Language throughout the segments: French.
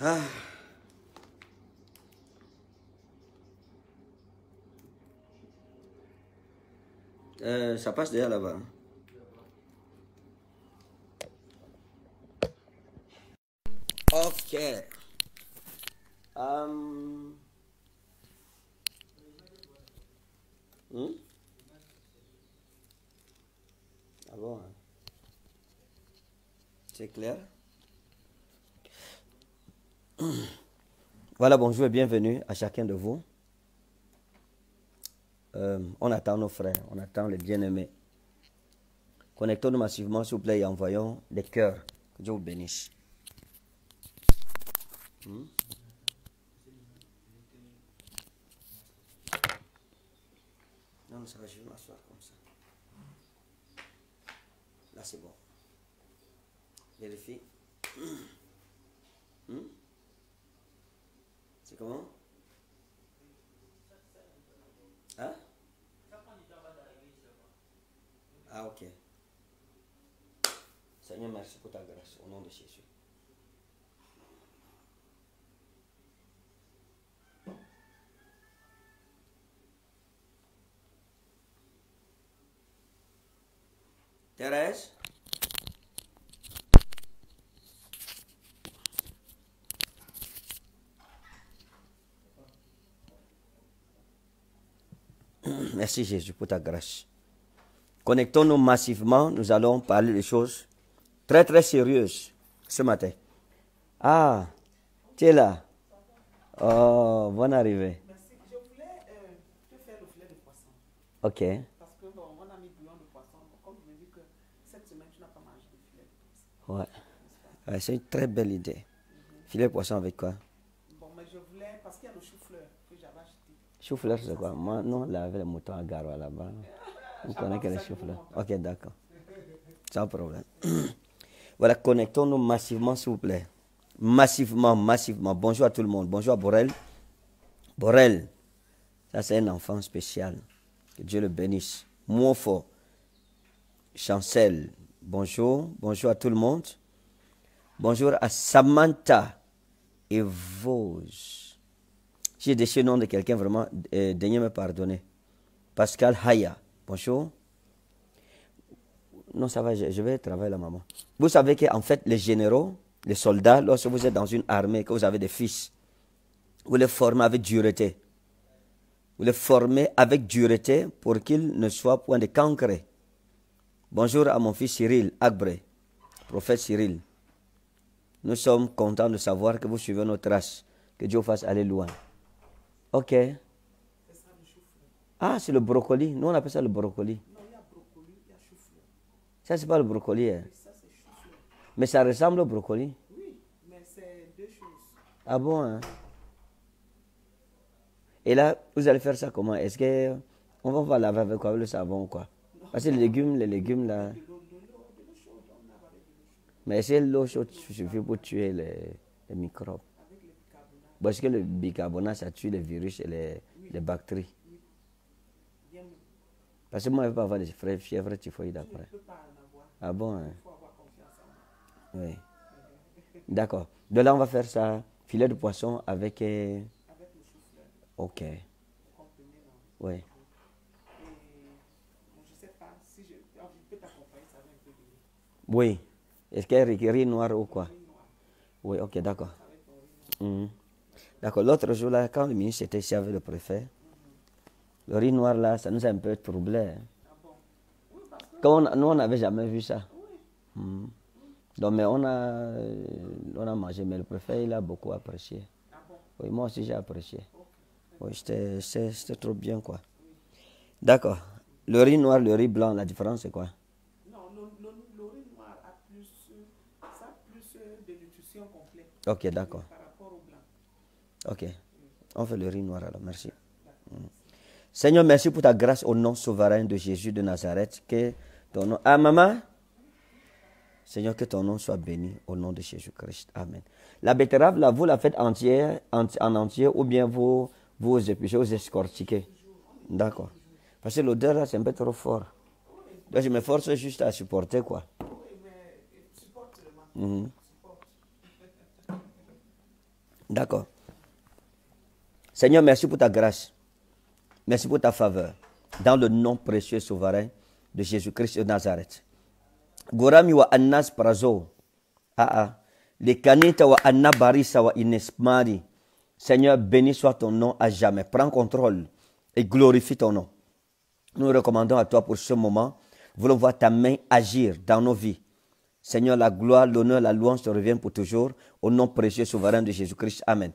Ah. Euh, ça passe déjà, là-bas. Hein. Ok. Um. Hmm? Ah bon? Hein. C'est clair? Voilà, bonjour et bienvenue à chacun de vous. Euh, on attend nos frères, on attend les bien-aimés. Connectons-nous massivement, s'il vous plaît, et envoyons des cœurs. Que Dieu vous bénisse. Hmm? Non, ça va, je m'asseoir comme ça. Là, c'est bon. Vérifie. C'est comment Hein Ah ok. Seigneur, merci pour ta grâce, au nom de Jésus. Thérèse Merci Jésus pour ta grâce. Connectons-nous massivement. Nous allons parler des choses très très sérieuses ce matin. Ah, tu es là. Oh, bonne arrivée. Merci. Ben, je voulais euh, te faire le filet de poisson. Ok. Parce que bon, on a mis bouillon de poisson. Comme je me dit que cette semaine, tu n'as pas mangé de filet de poisson. Ouais. C'est une très belle idée. Filet de poisson avec quoi Chauffeur, c'est quoi non, là, avec le mouton à Garo là-bas. On connaissez les chauffeurs. Ok, d'accord. Sans problème. voilà, connectons-nous massivement, s'il vous plaît. Massivement, massivement. Bonjour à tout le monde. Bonjour à Borel. Borel, ça c'est un enfant spécial. Que Dieu le bénisse. Moufou, Chancel, bonjour. Bonjour à tout le monde. Bonjour à Samantha et Vos. Si j'ai déchiré le nom de quelqu'un, vraiment, euh, daignez me pardonner. Pascal Haya. Bonjour. Non, ça va, je, vais travailler la maman. Vous savez qu'en fait, les généraux, les soldats, lorsque vous êtes dans une armée, que vous avez des fils, vous les formez avec dureté. Vous les formez avec dureté pour qu'ils ne soient point de cancre. Bonjour à mon fils Cyril Agbre, prophète Cyril. Nous sommes contents de savoir que vous suivez nos traces. Que Dieu fasse aller loin. Ok. ah, c'est le brocoli. Nous, on appelle ça le brocoli. Non, il y a brocoli, ça, c'est pas le brocoli. Hein. mais ça ressemble au brocoli. Oui, mais c'est deux choses. Ah bon hein? Et là, vous allez faire ça comment Est-ce que on va laver avec quoi le savon ou quoi Parce que les légumes, les légumes là. Mais c'est l'eau chaude suffit pour tuer les microbes. Parce que le bicarbonate, ça tue les virus et les, oui. bactéries. Parce que moi, je ne veux pas avoir des frères fièvres typhoïdes après. pas en avoir. Ah bon hein? Il faut avoir confiance en moi. Oui. D'accord. De là, on va faire ça. Filet de poisson avec. Euh, avec le chou-fleur. Ok. Vous comprenez, non? Oui. Oui. Est-ce qu'elle est riz noir ou quoi? Oui, ok, d'accord. Mmh. D'accord, l'autre jour, là, quand le ministre était ici avec le préfet, le riz noir, là, ça nous a un peu troublé. Ah hein. bon? Nous, on n'avait jamais vu ça. Oui. Hmm. Donc, mais on a, euh, a mangé, mais le préfet, il a beaucoup apprécié. Oui, moi aussi, j'ai apprécié. Oui, c'était trop bien, quoi. D'accord. Le riz noir, le riz blanc, la différence, c'est quoi Non, le, riz noir a plus, ça a plus euh, de nutrition complète. Ok, d'accord. Ok. On fait le riz noir alors. Merci. Mm. Seigneur, merci pour ta grâce au nom souverain de Jésus de Nazareth. Que ton nom. Ah, maman? Seigneur, que ton nom soit béni au nom de Jésus-Christ. Amen. La betterave, là, vous la faites entière, en, entier, ou bien vous, vous épluchez, vous escortiquez. D'accord. Parce que l'odeur, là, c'est un peu trop fort. Donc, je force juste à supporter, quoi. Mhm. D'accord. Seigneur, merci pour ta grâce. Merci pour ta faveur. Dans le nom précieux souverain de Jésus-Christ de Nazareth. annas prazo. Ah, ah. Seigneur, béni soit ton nom à jamais. Prends contrôle et glorifie ton nom. Nous recommandons à toi pour ce moment. Voulons voir ta main agir dans nos vies. Seigneur, la gloire, l'honneur, la louange te reviennent pour toujours. Au nom précieux souverain de Jésus-Christ. Amen.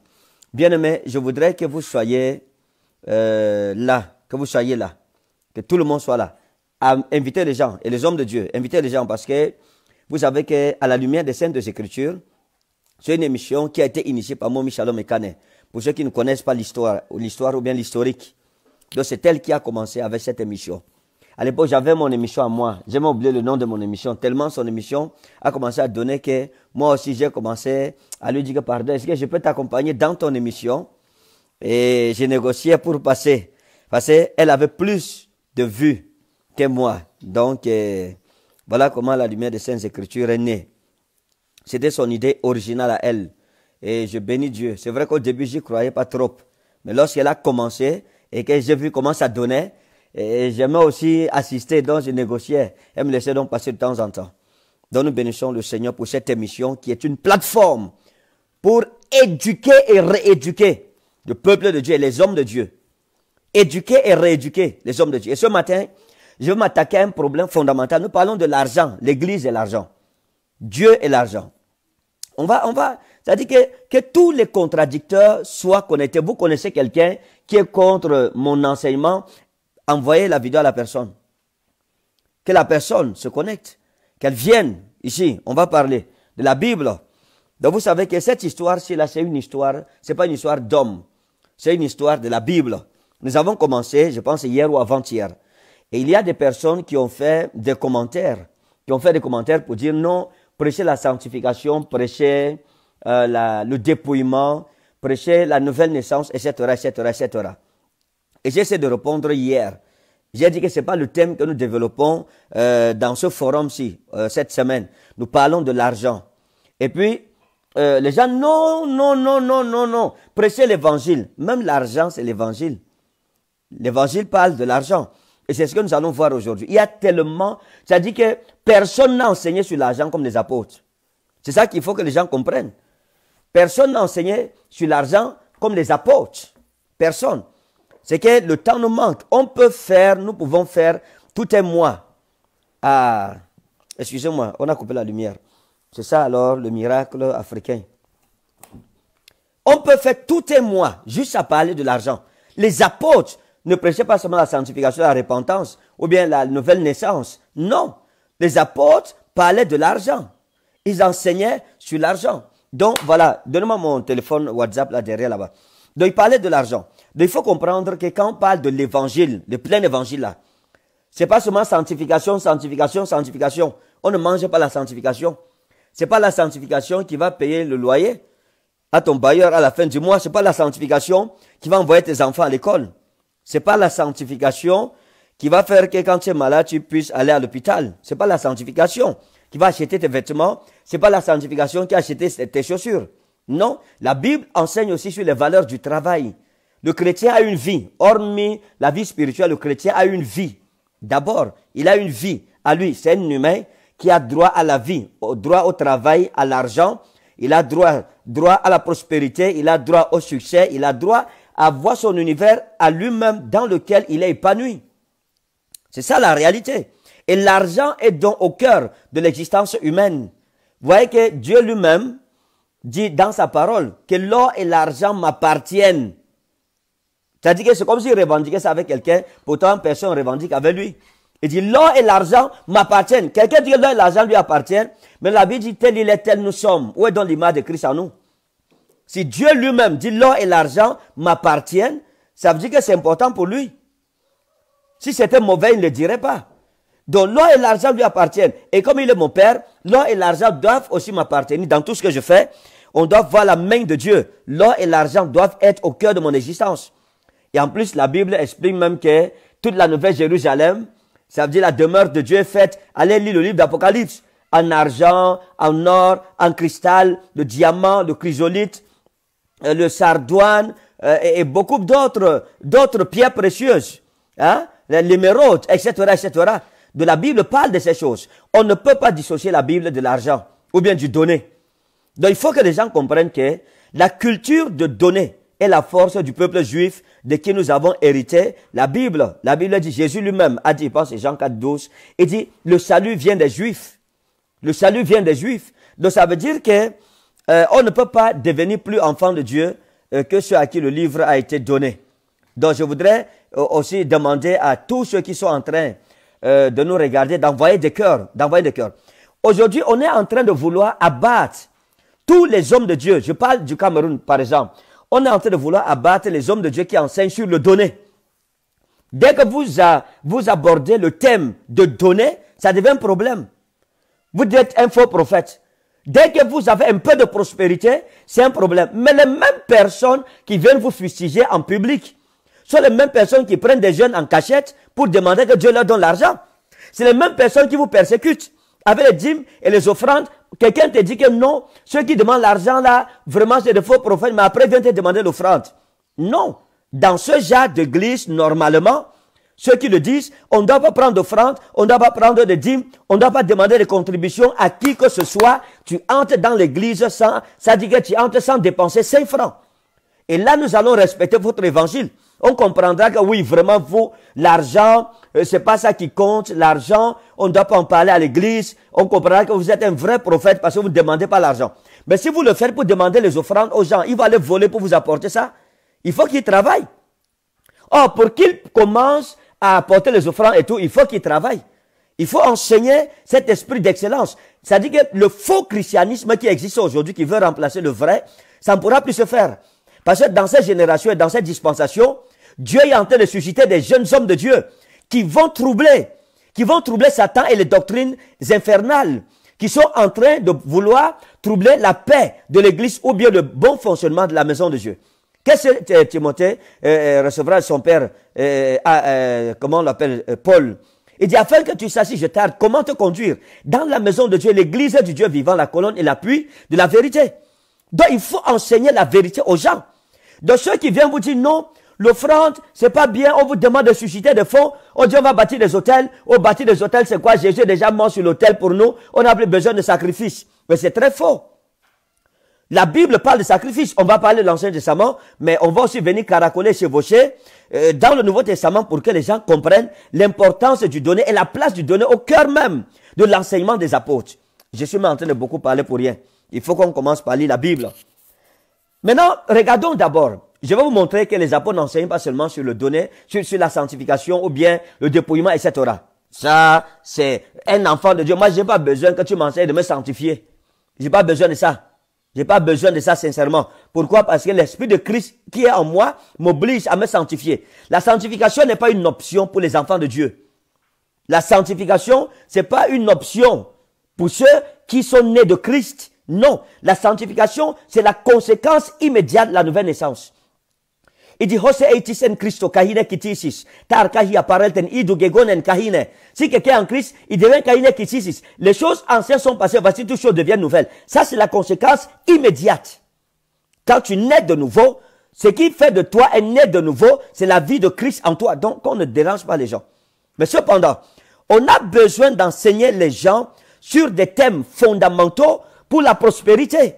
Bien-aimés, je voudrais que vous soyez euh, là, que vous soyez là, que tout le monde soit là. invitez les gens et les hommes de Dieu, invitez les gens parce que vous savez qu'à à la lumière des saintes Écritures, c'est une émission qui a été initiée par Michalom et Kane. Pour ceux qui ne connaissent pas l'histoire, l'histoire ou bien l'historique, c'est elle qui a commencé avec cette émission. À l'époque, j'avais mon émission à moi. J'ai même oublié le nom de mon émission, tellement son émission a commencé à donner que moi aussi, j'ai commencé à lui dire que, pardon, est-ce que je peux t'accompagner dans ton émission Et j'ai négocié pour passer. Parce qu'elle avait plus de vues que moi. Donc, euh, voilà comment la lumière des Saintes Écritures est née. C'était son idée originale à elle. Et je bénis Dieu. C'est vrai qu'au début, j'y croyais pas trop. Mais lorsqu'elle a commencé et que j'ai vu comment ça donnait, et j'aimais aussi assister, dans je négociais. et me laissait donc passer de temps en temps. Donc nous bénissons le Seigneur pour cette émission qui est une plateforme pour éduquer et rééduquer le peuple de Dieu et les hommes de Dieu. Éduquer et rééduquer les hommes de Dieu. Et ce matin, je vais m'attaquer à un problème fondamental. Nous parlons de l'argent, l'Église et l'argent. Dieu et l'argent. On va, on va, c'est-à-dire que tous les contradicteurs soient connectés. Vous connaissez quelqu'un qui est contre mon enseignement envoyer la vidéo à la personne. Que la personne se connecte, qu'elle vienne ici. On va parler de la Bible. Donc vous savez que cette histoire-ci, là, c'est une histoire, c'est pas une histoire d'homme. C'est une histoire de la Bible. Nous avons commencé, je pense, hier ou avant-hier. Et il y a des personnes qui ont fait des commentaires, qui ont fait des commentaires pour dire non, prêcher la sanctification, prêcher euh, le dépouillement, prêcher la nouvelle naissance, etc., etc., etc. Et j'essaie de répondre hier. J'ai dit que ce n'est pas le thème que nous développons euh, dans ce forum-ci, euh, cette semaine. Nous parlons de l'argent. Et puis, euh, les gens, non, non, non, non, non, non. Prêcher l'évangile. Même l'argent, c'est l'évangile. L'évangile parle de l'argent. Et c'est ce que nous allons voir aujourd'hui. Il y a tellement... cest dit que personne n'a enseigné sur l'argent comme les apôtres. C'est ça qu'il faut que les gens comprennent. Personne n'a enseigné sur l'argent comme les apôtres. Personne c'est que le temps nous manque. On peut faire, nous pouvons faire tout un mois. Ah, excusez-moi, on a coupé la lumière. C'est ça alors le miracle africain. On peut faire tout un mois juste à parler de l'argent. Les apôtres ne prêchaient pas seulement la sanctification, la repentance ou bien la nouvelle naissance. Non, les apôtres parlaient de l'argent. Ils enseignaient sur l'argent. Donc voilà, donnez moi mon téléphone WhatsApp là derrière là-bas. Donc ils parlaient de l'argent. Il faut comprendre que quand on parle de l'évangile, le plein évangile là, c'est pas seulement sanctification, sanctification, sanctification. On ne mange pas la sanctification. C'est pas la sanctification qui va payer le loyer à ton bailleur à la fin du mois. C'est pas la sanctification qui va envoyer tes enfants à l'école. C'est pas la sanctification qui va faire que quand tu es malade, tu puisses aller à l'hôpital. C'est pas la sanctification qui va acheter tes vêtements. C'est pas la sanctification qui a acheté tes chaussures. Non. La Bible enseigne aussi sur les valeurs du travail. Le chrétien a une vie, hormis la vie spirituelle, le chrétien a une vie. D'abord, il a une vie à lui, c'est un humain qui a droit à la vie, au droit au travail, à l'argent, il a droit, droit à la prospérité, il a droit au succès, il a droit à voir son univers à lui-même dans lequel il est épanoui. C'est ça la réalité. Et l'argent est donc au cœur de l'existence humaine. Vous voyez que Dieu lui-même dit dans sa parole que l'or et l'argent m'appartiennent. C'est-à-dire que c'est comme s'il revendiquait ça avec quelqu'un, pourtant personne ne revendique avec lui. Il dit l'or et l'argent m'appartiennent. Quelqu'un dit que l'or et l'argent lui appartiennent, mais la Bible dit tel il est, tel nous sommes. Où est donc l'image de Christ en nous Si Dieu lui-même dit l'or et l'argent m'appartiennent, ça veut dire que c'est important pour lui. Si c'était mauvais, il ne le dirait pas. Donc l'or et l'argent lui appartiennent. Et comme il est mon père, l'or et l'argent doivent aussi m'appartenir dans tout ce que je fais. On doit voir la main de Dieu. L'or et l'argent doivent être au cœur de mon existence. Et en plus, la Bible explique même que toute la nouvelle Jérusalem, ça veut dire la demeure de Dieu est faite. Allez lire le livre d'Apocalypse. En argent, en or, en cristal, le diamant, le chrysolite, le euh, sardoine euh, et, beaucoup d'autres, d'autres pierres précieuses. Hein? L'émeraude, etc., etc. De la Bible parle de ces choses. On ne peut pas dissocier la Bible de l'argent ou bien du donné. Donc il faut que les gens comprennent que la culture de donner, et la force du peuple juif de qui nous avons hérité la Bible. La Bible dit, Jésus lui-même a dit, parce que Jean 4, 12, il dit, le salut vient des Juifs. Le salut vient des Juifs. Donc ça veut dire que euh, on ne peut pas devenir plus enfant de Dieu euh, que ceux à qui le livre a été donné. Donc je voudrais euh, aussi demander à tous ceux qui sont en train de nous regarder d'envoyer des cœurs, d'envoyer des cœurs. Aujourd'hui, on est en train de vouloir abattre tous les hommes de Dieu. Je parle du Cameroun, par exemple on est en train de vouloir abattre les hommes de Dieu qui enseignent sur le donner. Dès que vous, vous abordez le thème de donner, ça devient un problème. Vous êtes un faux prophète. Dès que vous avez un peu de prospérité, c'est un problème. Mais les mêmes personnes qui viennent vous fustiger en public sont les mêmes personnes qui prennent des jeunes en cachette pour demander que Dieu leur donne l'argent. C'est les mêmes personnes qui vous persécutent avec les dîmes et les offrandes Quelqu'un te dit que non, ceux qui demandent l'argent là, vraiment c'est des faux prophètes, mais après viens te demander l'offrande. Non. Dans ce genre d'église, normalement, ceux qui le disent, on ne doit pas prendre d'offrande, on ne doit pas prendre de dîmes, on ne doit pas demander des contributions à qui que ce soit. Tu entres dans l'église sans, ça dit que tu entres sans dépenser 5 francs. Et là, nous allons respecter votre évangile on comprendra que oui, vraiment, vous, l'argent, euh, c'est pas ça qui compte. L'argent, on ne doit pas en parler à l'église. On comprendra que vous êtes un vrai prophète parce que vous ne demandez pas l'argent. Mais si vous le faites pour demander les offrandes aux gens, ils vont aller voler pour vous apporter ça. Il faut qu'ils travaillent. Or, pour qu'ils commencent à apporter les offrandes et tout, il faut qu'ils travaillent. Il faut enseigner cet esprit d'excellence. C'est-à-dire que le faux christianisme qui existe aujourd'hui, qui veut remplacer le vrai, ça ne pourra plus se faire. Parce que dans cette génération et dans cette dispensation, Dieu est en train de susciter des jeunes hommes de Dieu qui vont troubler, qui vont troubler Satan et les doctrines infernales, qui sont en train de vouloir troubler la paix de l'Église ou bien le bon fonctionnement de la maison de Dieu. Qu'est-ce que Timothée euh, euh, recevra recevra son père, euh, comment on l'appelle, Paul Il dit, afin que tu saches, je t'arde, comment te conduire dans la maison de Dieu, l'église du Dieu vivant, la colonne et l'appui de la vérité. Donc, il faut enseigner la vérité aux gens. Donc, ceux qui viennent vous dire, non, L'offrande, c'est pas bien. On vous demande de susciter des fonds. On oh dit on va bâtir des hôtels. On oh, bâtit des hôtels, c'est quoi Jésus est déjà mort sur l'hôtel pour nous. On n'a plus besoin de sacrifice. Mais c'est très faux. La Bible parle de sacrifice. On va parler de l'Ancien Testament, mais on va aussi venir caracoler, chevaucher euh, dans le Nouveau Testament pour que les gens comprennent l'importance du donner et la place du donner au cœur même de l'enseignement des apôtres. Je suis en train de beaucoup parler pour rien. Il faut qu'on commence par lire la Bible. Maintenant, regardons d'abord je vais vous montrer que les apôtres n'enseignent pas seulement sur le donner, sur, sur la sanctification ou bien le dépouillement, etc. Ça, c'est un enfant de Dieu. Moi, j'ai pas besoin que tu m'enseignes de me sanctifier. J'ai pas besoin de ça. J'ai pas besoin de ça, sincèrement. Pourquoi? Parce que l'esprit de Christ qui est en moi m'oblige à me sanctifier. La sanctification n'est pas une option pour les enfants de Dieu. La sanctification, c'est pas une option pour ceux qui sont nés de Christ. Non. La sanctification, c'est la conséquence immédiate de la nouvelle naissance. Il iji hose en kristo kahine kitisis tar kahi apparelten idu gegonen kahine si quelqu'un en christ il devient kahine kitisis les choses anciennes sont passées voici toutes choses deviennent nouvelles ça c'est la conséquence immédiate quand tu nais de nouveau ce qui fait de toi un né de nouveau c'est la vie de christ en toi donc on ne dérange pas les gens mais cependant on a besoin d'enseigner les gens sur des thèmes fondamentaux pour la prospérité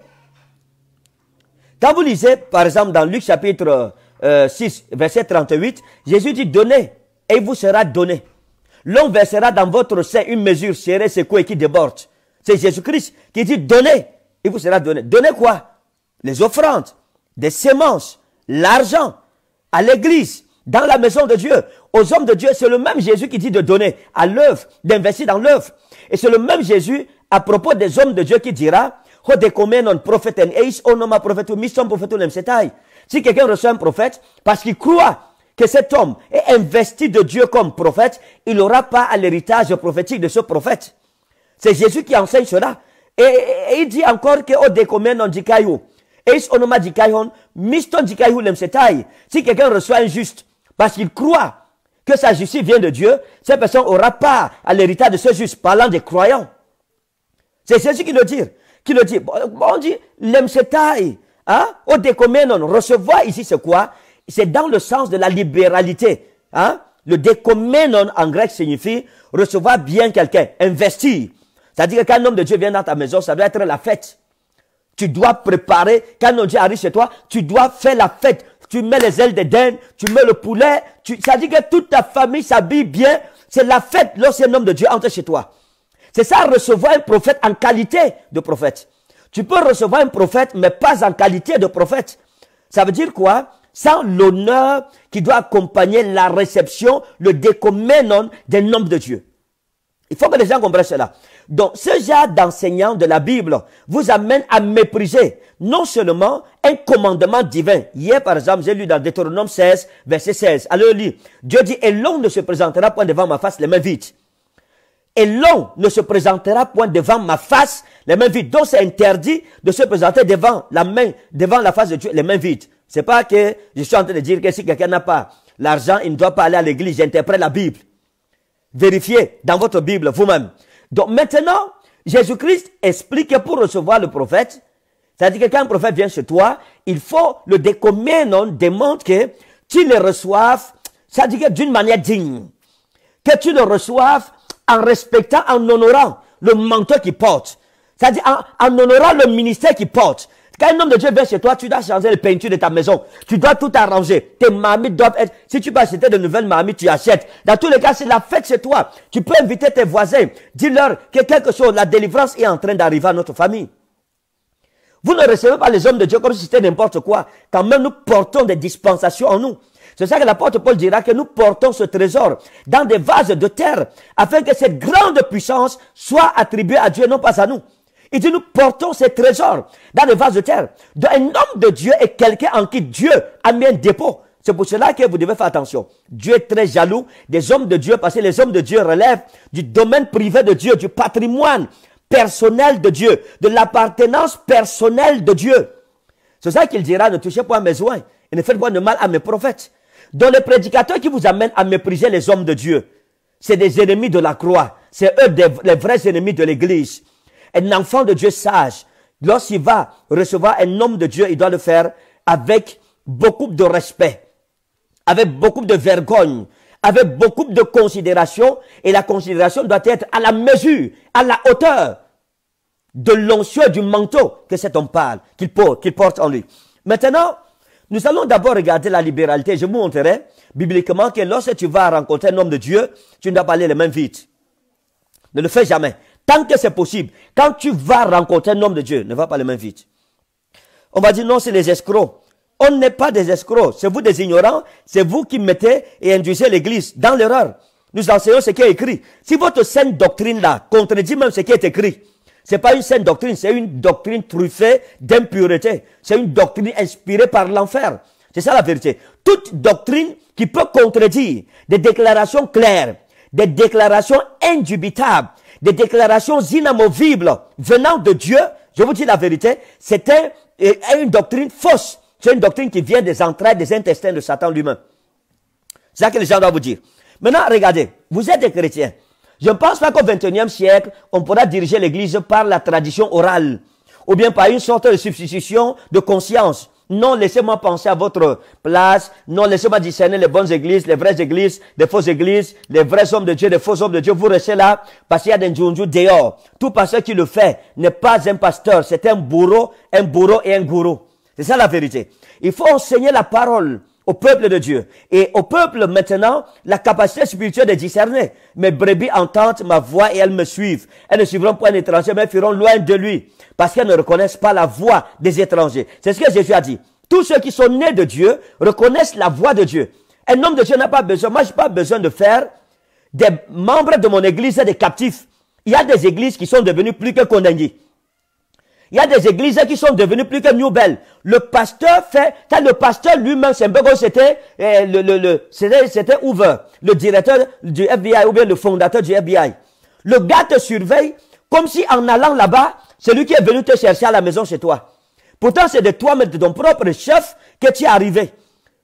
quand vous lisez, par exemple, dans Luc chapitre 6, euh, verset 38, Jésus dit, donnez et il vous sera donné. L'on versera dans votre sein une mesure serrée, secouée qui déborde. C'est Jésus-Christ qui dit, donnez, il vous sera donné. Donnez quoi Les offrandes, des semences, l'argent, à l'église, dans la maison de Dieu, aux hommes de Dieu. C'est le même Jésus qui dit de donner à l'œuvre, d'investir dans l'œuvre. Et c'est le même Jésus à propos des hommes de Dieu qui dira, si quelqu'un reçoit un prophète, parce qu'il croit que cet homme est investi de Dieu comme prophète, il n'aura pas à l'héritage prophétique de ce prophète. C'est Jésus qui enseigne cela. Et, il dit encore que oh, on lemsetai. Si quelqu'un reçoit un juste, parce qu'il croit que sa justice vient de Dieu, cette personne aura pas à l'héritage de ce juste, parlant des croyants. C'est Jésus qui le dit. Qui le dit. On dit lemsetai. Hein? décoménon, recevoir ici, c'est quoi C'est dans le sens de la libéralité. Hein? Le décoménon en grec signifie recevoir bien quelqu'un, investir. C'est-à-dire que quand homme de Dieu vient dans ta maison, ça doit être la fête. Tu dois préparer, quand homme Dieu arrive chez toi, tu dois faire la fête. Tu mets les ailes de dinde, tu mets le poulet, c'est ça dire que toute ta famille s'habille bien. C'est la fête lorsqu'un homme de Dieu entre chez toi. C'est ça, recevoir un prophète en qualité de prophète. Tu peux recevoir un prophète, mais pas en qualité de prophète. Ça veut dire quoi Sans l'honneur qui doit accompagner la réception, le décoménon des noms de Dieu. Il faut que les gens comprennent cela. Donc, ce genre d'enseignant de la Bible vous amène à mépriser non seulement un commandement divin. Hier, par exemple, j'ai lu dans Deutéronome 16, verset 16. Allez, lit. Dieu dit, et l'on ne se présentera point devant ma face les mains vides et l'on ne se présentera point devant ma face les mains vides. Donc c'est interdit de se présenter devant la main, devant la face de Dieu les mains vides. C'est pas que je suis en train de dire que si quelqu'un n'a pas l'argent, il ne doit pas aller à l'église. J'interprète la Bible. Vérifiez dans votre Bible vous-même. Donc maintenant, Jésus-Christ explique que pour recevoir le prophète, c'est-à-dire que quand un prophète vient chez toi, il faut le non, démontre que tu le reçoives, c'est-à-dire d'une manière digne. Que tu le reçoives en respectant, en honorant le manteau qui porte. C'est-à-dire en, honorant le ministère qui porte. Quand un homme de Dieu vient chez toi, tu dois changer les peintures de ta maison. Tu dois tout arranger. Tes mamies doivent être... Si tu peux acheter de nouvelles mamies, tu achètes. Dans tous les cas, c'est la fête chez toi. Tu peux inviter tes voisins. Dis-leur que quelque chose, la délivrance est en train d'arriver à notre famille. Vous ne recevez pas les hommes de Dieu comme si c'était n'importe quoi. Quand même, nous portons des dispensations en nous. C'est ça que l'apôtre Paul dira que nous portons ce trésor dans des vases de terre afin que cette grande puissance soit attribuée à Dieu, non pas à nous. Il dit, nous portons ce trésor dans des vases de terre. Donc, un homme de Dieu est quelqu'un en qui Dieu a mis un dépôt. C'est pour cela que vous devez faire attention. Dieu est très jaloux des hommes de Dieu parce que les hommes de Dieu relèvent du domaine privé de Dieu, du patrimoine personnel de Dieu, de l'appartenance personnelle de Dieu. C'est ça qu'il dira, ne touchez pas à mes oins et ne faites point de mal à mes prophètes. Donc les prédicateurs qui vous amènent à mépriser les hommes de Dieu, c'est des ennemis de la croix. C'est eux les vrais ennemis de l'Église. Un enfant de Dieu sage, lorsqu'il va recevoir un homme de Dieu, il doit le faire avec beaucoup de respect, avec beaucoup de vergogne, avec beaucoup de considération. Et la considération doit être à la mesure, à la hauteur de l'onction du manteau que cet homme parle, porte, qu'il porte en lui. Maintenant, nous allons d'abord regarder la libéralité. Je vous montrerai bibliquement que lorsque tu vas rencontrer un homme de Dieu, tu ne dois pas aller les mains vite. Ne le fais jamais. Tant que c'est possible, quand tu vas rencontrer un homme de Dieu, ne va pas les mains vite. On va dire non, c'est les escrocs. On n'est pas des escrocs. C'est vous des ignorants. C'est vous qui mettez et induisez l'église dans l'erreur. Nous enseignons ce qui est écrit. Si votre sainte doctrine là contredit même ce qui est écrit, c'est pas une saine doctrine, c'est une doctrine truffée d'impureté. C'est une doctrine inspirée par l'enfer. C'est ça la vérité. Toute doctrine qui peut contredire des déclarations claires, des déclarations indubitables, des déclarations inamovibles venant de Dieu, je vous dis la vérité, c'était euh, une doctrine fausse. C'est une doctrine qui vient des entrailles, des intestins de Satan l'humain. C'est ça que les gens doivent vous dire. Maintenant, regardez, vous êtes des chrétiens. Je ne pense pas qu'au XXIe siècle, on pourra diriger l'Église par la tradition orale ou bien par une sorte de substitution de conscience. Non, laissez-moi penser à votre place. Non, laissez-moi discerner les bonnes églises, les vraies églises, les fausses églises, les vrais hommes de Dieu, les faux hommes de Dieu. Vous restez là parce qu'il y a des dehors. Tout pasteur qui le fait n'est pas un pasteur, c'est un bourreau, un bourreau et un gourou. C'est ça la vérité. Il faut enseigner la parole au peuple de Dieu. Et au peuple maintenant, la capacité spirituelle de discerner. Mes brebis entendent ma voix et elles me suivent. Elles ne suivront pas un étranger, mais feront loin de lui, parce qu'elles ne reconnaissent pas la voix des étrangers. C'est ce que Jésus a dit. Tous ceux qui sont nés de Dieu reconnaissent la voix de Dieu. Un homme de Dieu n'a pas besoin, moi n'ai pas besoin de faire des membres de mon église des captifs. Il y a des églises qui sont devenues plus que condamnées. Il y a des églises qui sont devenues plus que New Le pasteur fait, le pasteur lui-même, c'est c'était eh, le, le, le c'était Hoover, le directeur du FBI ou bien le fondateur du FBI. Le gars te surveille comme si en allant là-bas, c'est lui qui est venu te chercher à la maison chez toi. Pourtant, c'est de toi, mais de ton propre chef que tu es arrivé.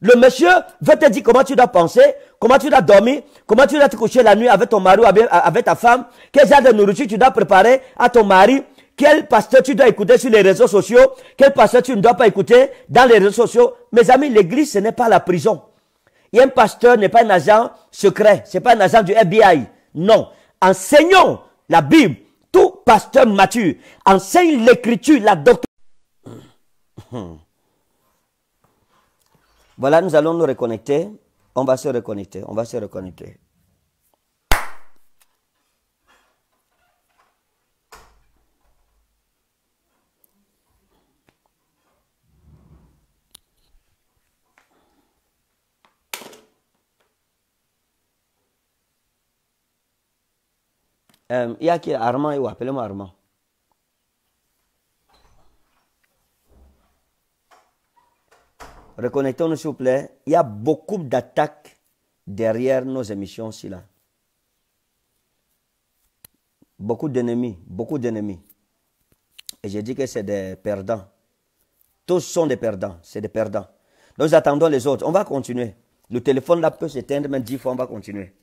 Le monsieur veut te dire comment tu dois penser, comment tu dois dormir, comment tu dois te coucher la nuit avec ton mari ou avec ta femme, quel genre de nourriture tu dois préparer à ton mari, quel pasteur tu dois écouter sur les réseaux sociaux Quel pasteur tu ne dois pas écouter dans les réseaux sociaux Mes amis, l'église, ce n'est pas la prison. Et un pasteur n'est pas un agent secret, ce n'est pas un agent du FBI. Non. Enseignons la Bible. Tout pasteur mature enseigne l'écriture, la doctrine. Voilà, nous allons nous reconnecter. On va se reconnecter. On va se reconnecter. il y a qui Armand, il appelez-moi Armand. Reconnectons-nous, s'il vous plaît. Il y a beaucoup d'attaques derrière nos émissions ici. Là. Beaucoup d'ennemis, beaucoup d'ennemis. Et j'ai dit que c'est des perdants. Tous sont des perdants, c'est des perdants. Nous attendons les autres. On va continuer. Le téléphone là peut s'éteindre, mais dix fois, on va continuer.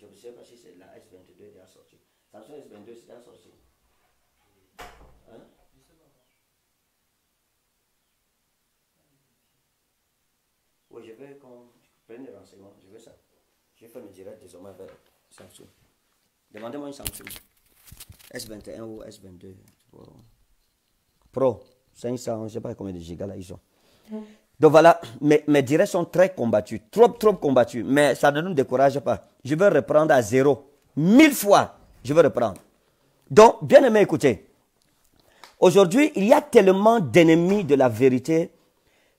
Je ne sais pas si c'est la S22 déjà sortie. Samsung S22 c'est déjà sorti. Hein? Oui, je vais qu'on prenne des renseignements, je veux ça. Je vais faire le direct désormais vers Samsung. Demandez-moi une Samsung. S21 ou S22. Pro. 500, je ne sais pas combien de gigas là ils ont. Hein? Donc voilà, mes, mes directs sont très combattus, trop, trop combattus, mais ça ne nous décourage pas. Je veux reprendre à zéro. Mille fois, je veux reprendre. Donc, bien aimé, écoutez. Aujourd'hui, il y a tellement d'ennemis de la vérité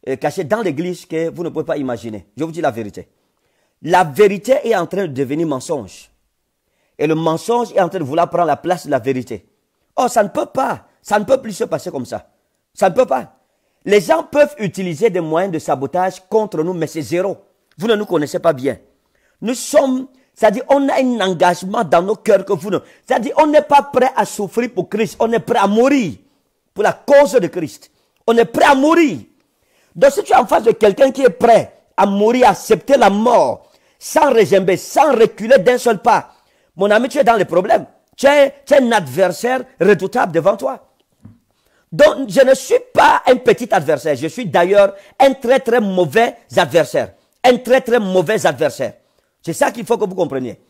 euh, cachés dans l'église que vous ne pouvez pas imaginer. Je vous dis la vérité. La vérité est en train de devenir mensonge. Et le mensonge est en train de vouloir prendre la place de la vérité. Oh, ça ne peut pas. Ça ne peut plus se passer comme ça. Ça ne peut pas. Les gens peuvent utiliser des moyens de sabotage contre nous, mais c'est zéro. Vous ne nous connaissez pas bien. Nous sommes, c'est-à-dire, on a un engagement dans nos cœurs que vous ne. C'est-à-dire, on n'est pas prêt à souffrir pour Christ. On est prêt à mourir pour la cause de Christ. On est prêt à mourir. Donc, si tu es en face de quelqu'un qui est prêt à mourir, à accepter la mort, sans régimer, sans reculer d'un seul pas, mon ami, tu es dans les problèmes. Tu tu es un adversaire redoutable devant toi. Donc, je ne suis pas un petit adversaire. Je suis d'ailleurs un très, très mauvais adversaire. Un très, très mauvais adversaire. C'est ça qu'il faut que vous compreniez.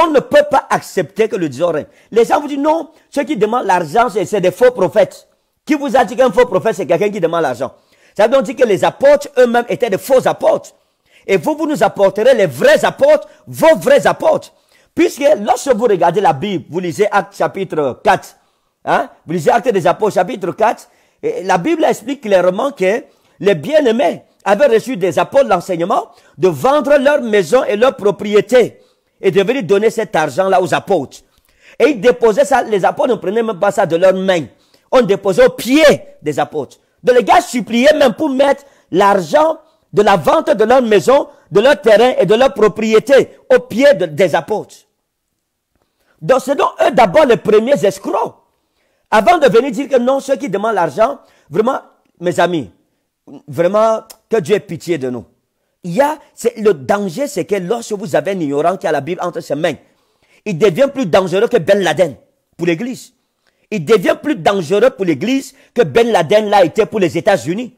On ne peut pas accepter que le disant Les gens vous disent non, ceux qui demandent l'argent, c'est des faux prophètes. Qui vous a dit qu'un faux prophète, c'est quelqu'un qui demande l'argent Ça veut dire que les apôtres eux-mêmes étaient des faux apôtres. Et vous, vous nous apporterez les vrais apôtres, vos vrais apôtres. Puisque lorsque vous regardez la Bible, vous lisez Acte chapitre 4, Hein? Vous lisez acte des Apôtres, chapitre 4. la Bible explique clairement que les bien-aimés avaient reçu des apôtres l'enseignement de vendre leur maison et leur propriété et de venir donner cet argent-là aux apôtres. Et ils déposaient ça, les apôtres ne prenaient même pas ça de leurs mains. On déposait au pied des apôtres. Donc les gars suppliaient même pour mettre l'argent de la vente de leur maison, de leur terrain et de leur propriété au pied des apôtres. Donc c'est donc eux d'abord les premiers escrocs. Avant de venir dire que non, ceux qui demandent l'argent, vraiment, mes amis, vraiment, que Dieu ait pitié de nous. Il y le danger, c'est que lorsque vous avez un ignorant qui a la Bible entre ses mains, il devient plus dangereux que Ben Laden pour l'Église. Il devient plus dangereux pour l'Église que Ben Laden l'a été pour les États-Unis.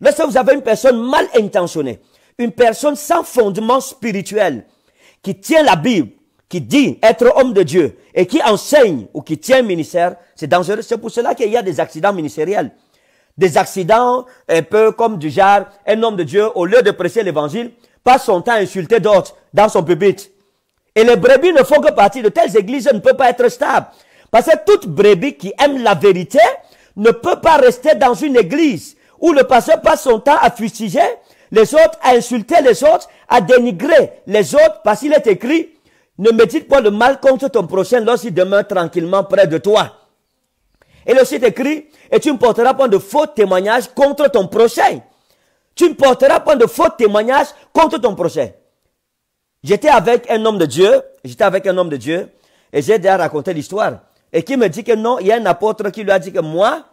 Lorsque vous avez une personne mal intentionnée, une personne sans fondement spirituel, qui tient la Bible, qui dit être homme de Dieu et qui enseigne ou qui tient ministère, c'est dangereux. C'est pour cela qu'il y a des accidents ministériels. Des accidents un peu comme du genre, un homme de Dieu, au lieu de prêcher l'évangile, passe son temps à insulter d'autres dans son pupitre. Et les brebis ne font que partie de telles églises, ne peut pas être stable. Parce que toute brebis qui aime la vérité ne peut pas rester dans une église où le pasteur passe son temps à fustiger les autres, à insulter les autres, à dénigrer les autres, parce qu'il est écrit, ne médite pas de mal contre ton prochain lorsqu'il demeure tranquillement près de toi. Et le site écrit, et tu ne porteras pas de faux témoignages contre ton prochain. Tu ne porteras pas de faux témoignages contre ton prochain. J'étais avec un homme de Dieu, j'étais avec un homme de Dieu, et j'ai déjà raconté l'histoire. Et qui me dit que non, il y a un apôtre qui lui a dit que moi,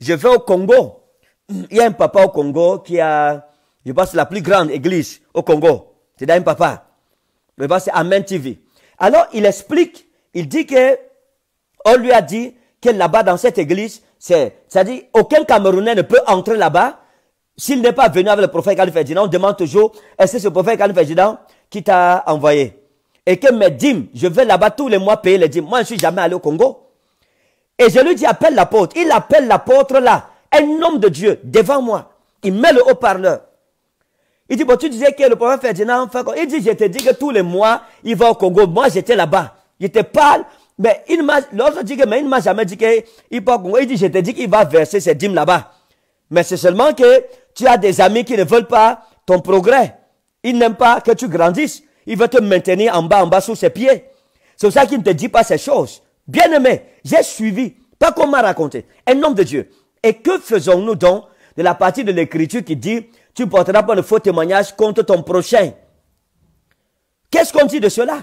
je vais au Congo. Il y a un papa au Congo qui a, je pense, la plus grande église au Congo. C'est un papa. Mais c'est Amen TV. Alors il explique, il dit que on lui a dit que là-bas dans cette église, c'est, c'est-à-dire aucun Camerounais ne peut entrer là-bas s'il n'est pas venu avec le prophète Khalif Ferdinand. On demande toujours, est-ce que c'est le prophète Khalif Ferdinand qui t'a envoyé Et que mes dîmes, je vais là-bas tous les mois payer les dîmes. Moi, je ne suis jamais allé au Congo. Et je lui dis, appelle l'apôtre. Il appelle l'apôtre là, un homme de Dieu, devant moi. Il met le haut-parleur. Il dit, bon, tu disais que le prophète Ferdinand Il dit, je te dis que tous les mois, il va au Congo. Moi, j'étais là-bas. Il te parle. Mais il m'a, l'autre dit que, mais il ne m'a jamais dit qu'il va au Congo. Il dit, je te dis qu'il va verser ses dîmes là-bas. Mais c'est seulement que tu as des amis qui ne veulent pas ton progrès. Ils n'aiment pas que tu grandisses. Ils veulent te maintenir en bas, en bas, sous ses pieds. C'est pour ça qu'il ne te dit pas ces choses. Bien aimé, j'ai suivi, pas qu'on m'a raconté, un homme de Dieu. Et que faisons-nous donc de la partie de l'écriture qui dit, tu porteras pas de faux témoignage contre ton prochain. Qu'est-ce qu'on dit de cela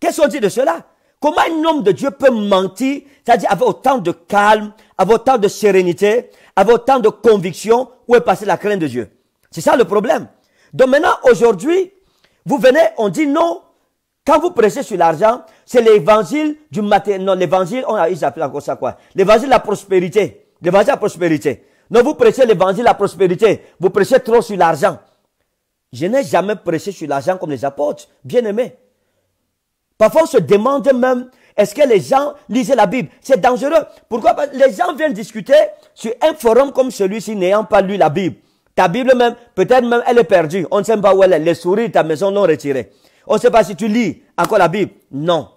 Qu'est-ce qu'on dit de cela Comment un homme de Dieu peut mentir, c'est-à-dire avec autant de calme, avec autant de sérénité, avec autant de conviction, où est passée la crainte de Dieu C'est ça le problème. Donc maintenant, aujourd'hui, vous venez, on dit non. Quand vous prêchez sur l'argent, c'est l'évangile du matin. Non, l'évangile, on a, ils appellent encore ça quoi L'évangile de la prospérité. L'évangile de la prospérité. Non, vous prêchez l'évangile, la prospérité. Vous prêchez trop sur l'argent. Je n'ai jamais prêché sur l'argent comme les apôtres, bien aimés. Parfois, on se demande même, est-ce que les gens lisaient la Bible C'est dangereux. Pourquoi Parce les gens viennent discuter sur un forum comme celui-ci n'ayant pas lu la Bible. Ta Bible même, peut-être même elle est perdue. On ne sait pas où elle est. Les souris de ta maison l'ont retirée. On ne sait pas si tu lis encore la Bible. Non.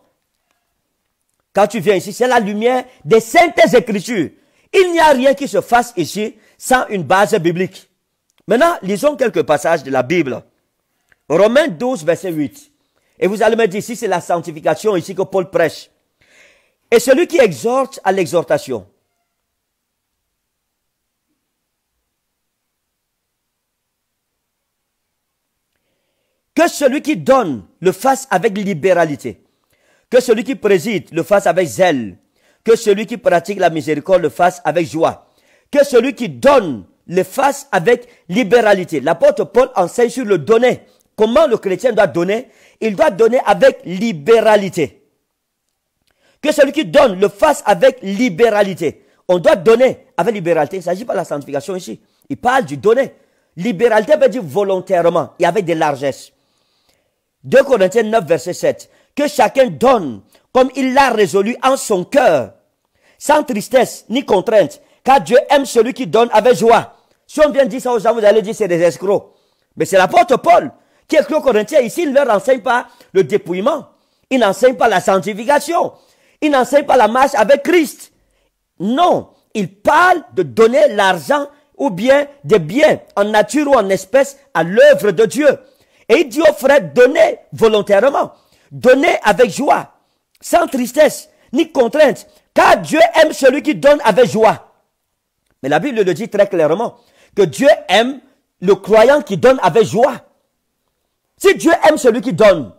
Quand tu viens ici, c'est la lumière des saintes écritures il n'y a rien qui se fasse ici sans une base biblique. Maintenant, lisons quelques passages de la Bible. Romains 12, verset 8. Et vous allez me dire ici, c'est la sanctification ici que Paul prêche. Et celui qui exhorte à l'exhortation. Que celui qui donne le fasse avec libéralité. Que celui qui préside le fasse avec zèle que celui qui pratique la miséricorde le fasse avec joie, que celui qui donne le fasse avec libéralité. L'apôtre Paul enseigne sur le donner. Comment le chrétien doit donner Il doit donner avec libéralité. Que celui qui donne le fasse avec libéralité. On doit donner avec libéralité. Il ne s'agit pas de la sanctification ici. Il parle du donner. Libéralité veut dire volontairement et avec des largesses. 2 Corinthiens 9, verset 7. Que chacun donne comme il l'a résolu en son cœur, sans tristesse ni contrainte, car Dieu aime celui qui donne avec joie. Si on vient dire ça aux gens, vous allez dire c'est des escrocs. Mais c'est l'apôtre Paul qui écrit aux Corinthiens. Ici, il ne leur enseigne pas le dépouillement. Il n'enseigne pas la sanctification. Il n'enseigne pas la marche avec Christ. Non, il parle de donner l'argent ou bien des biens en nature ou en espèce à l'œuvre de Dieu. Et il dit aux frères, donner volontairement, Donner avec joie, sans tristesse ni contrainte, car Dieu aime celui qui donne avec joie. Mais la Bible le dit très clairement, que Dieu aime le croyant qui donne avec joie. Si Dieu aime celui qui donne,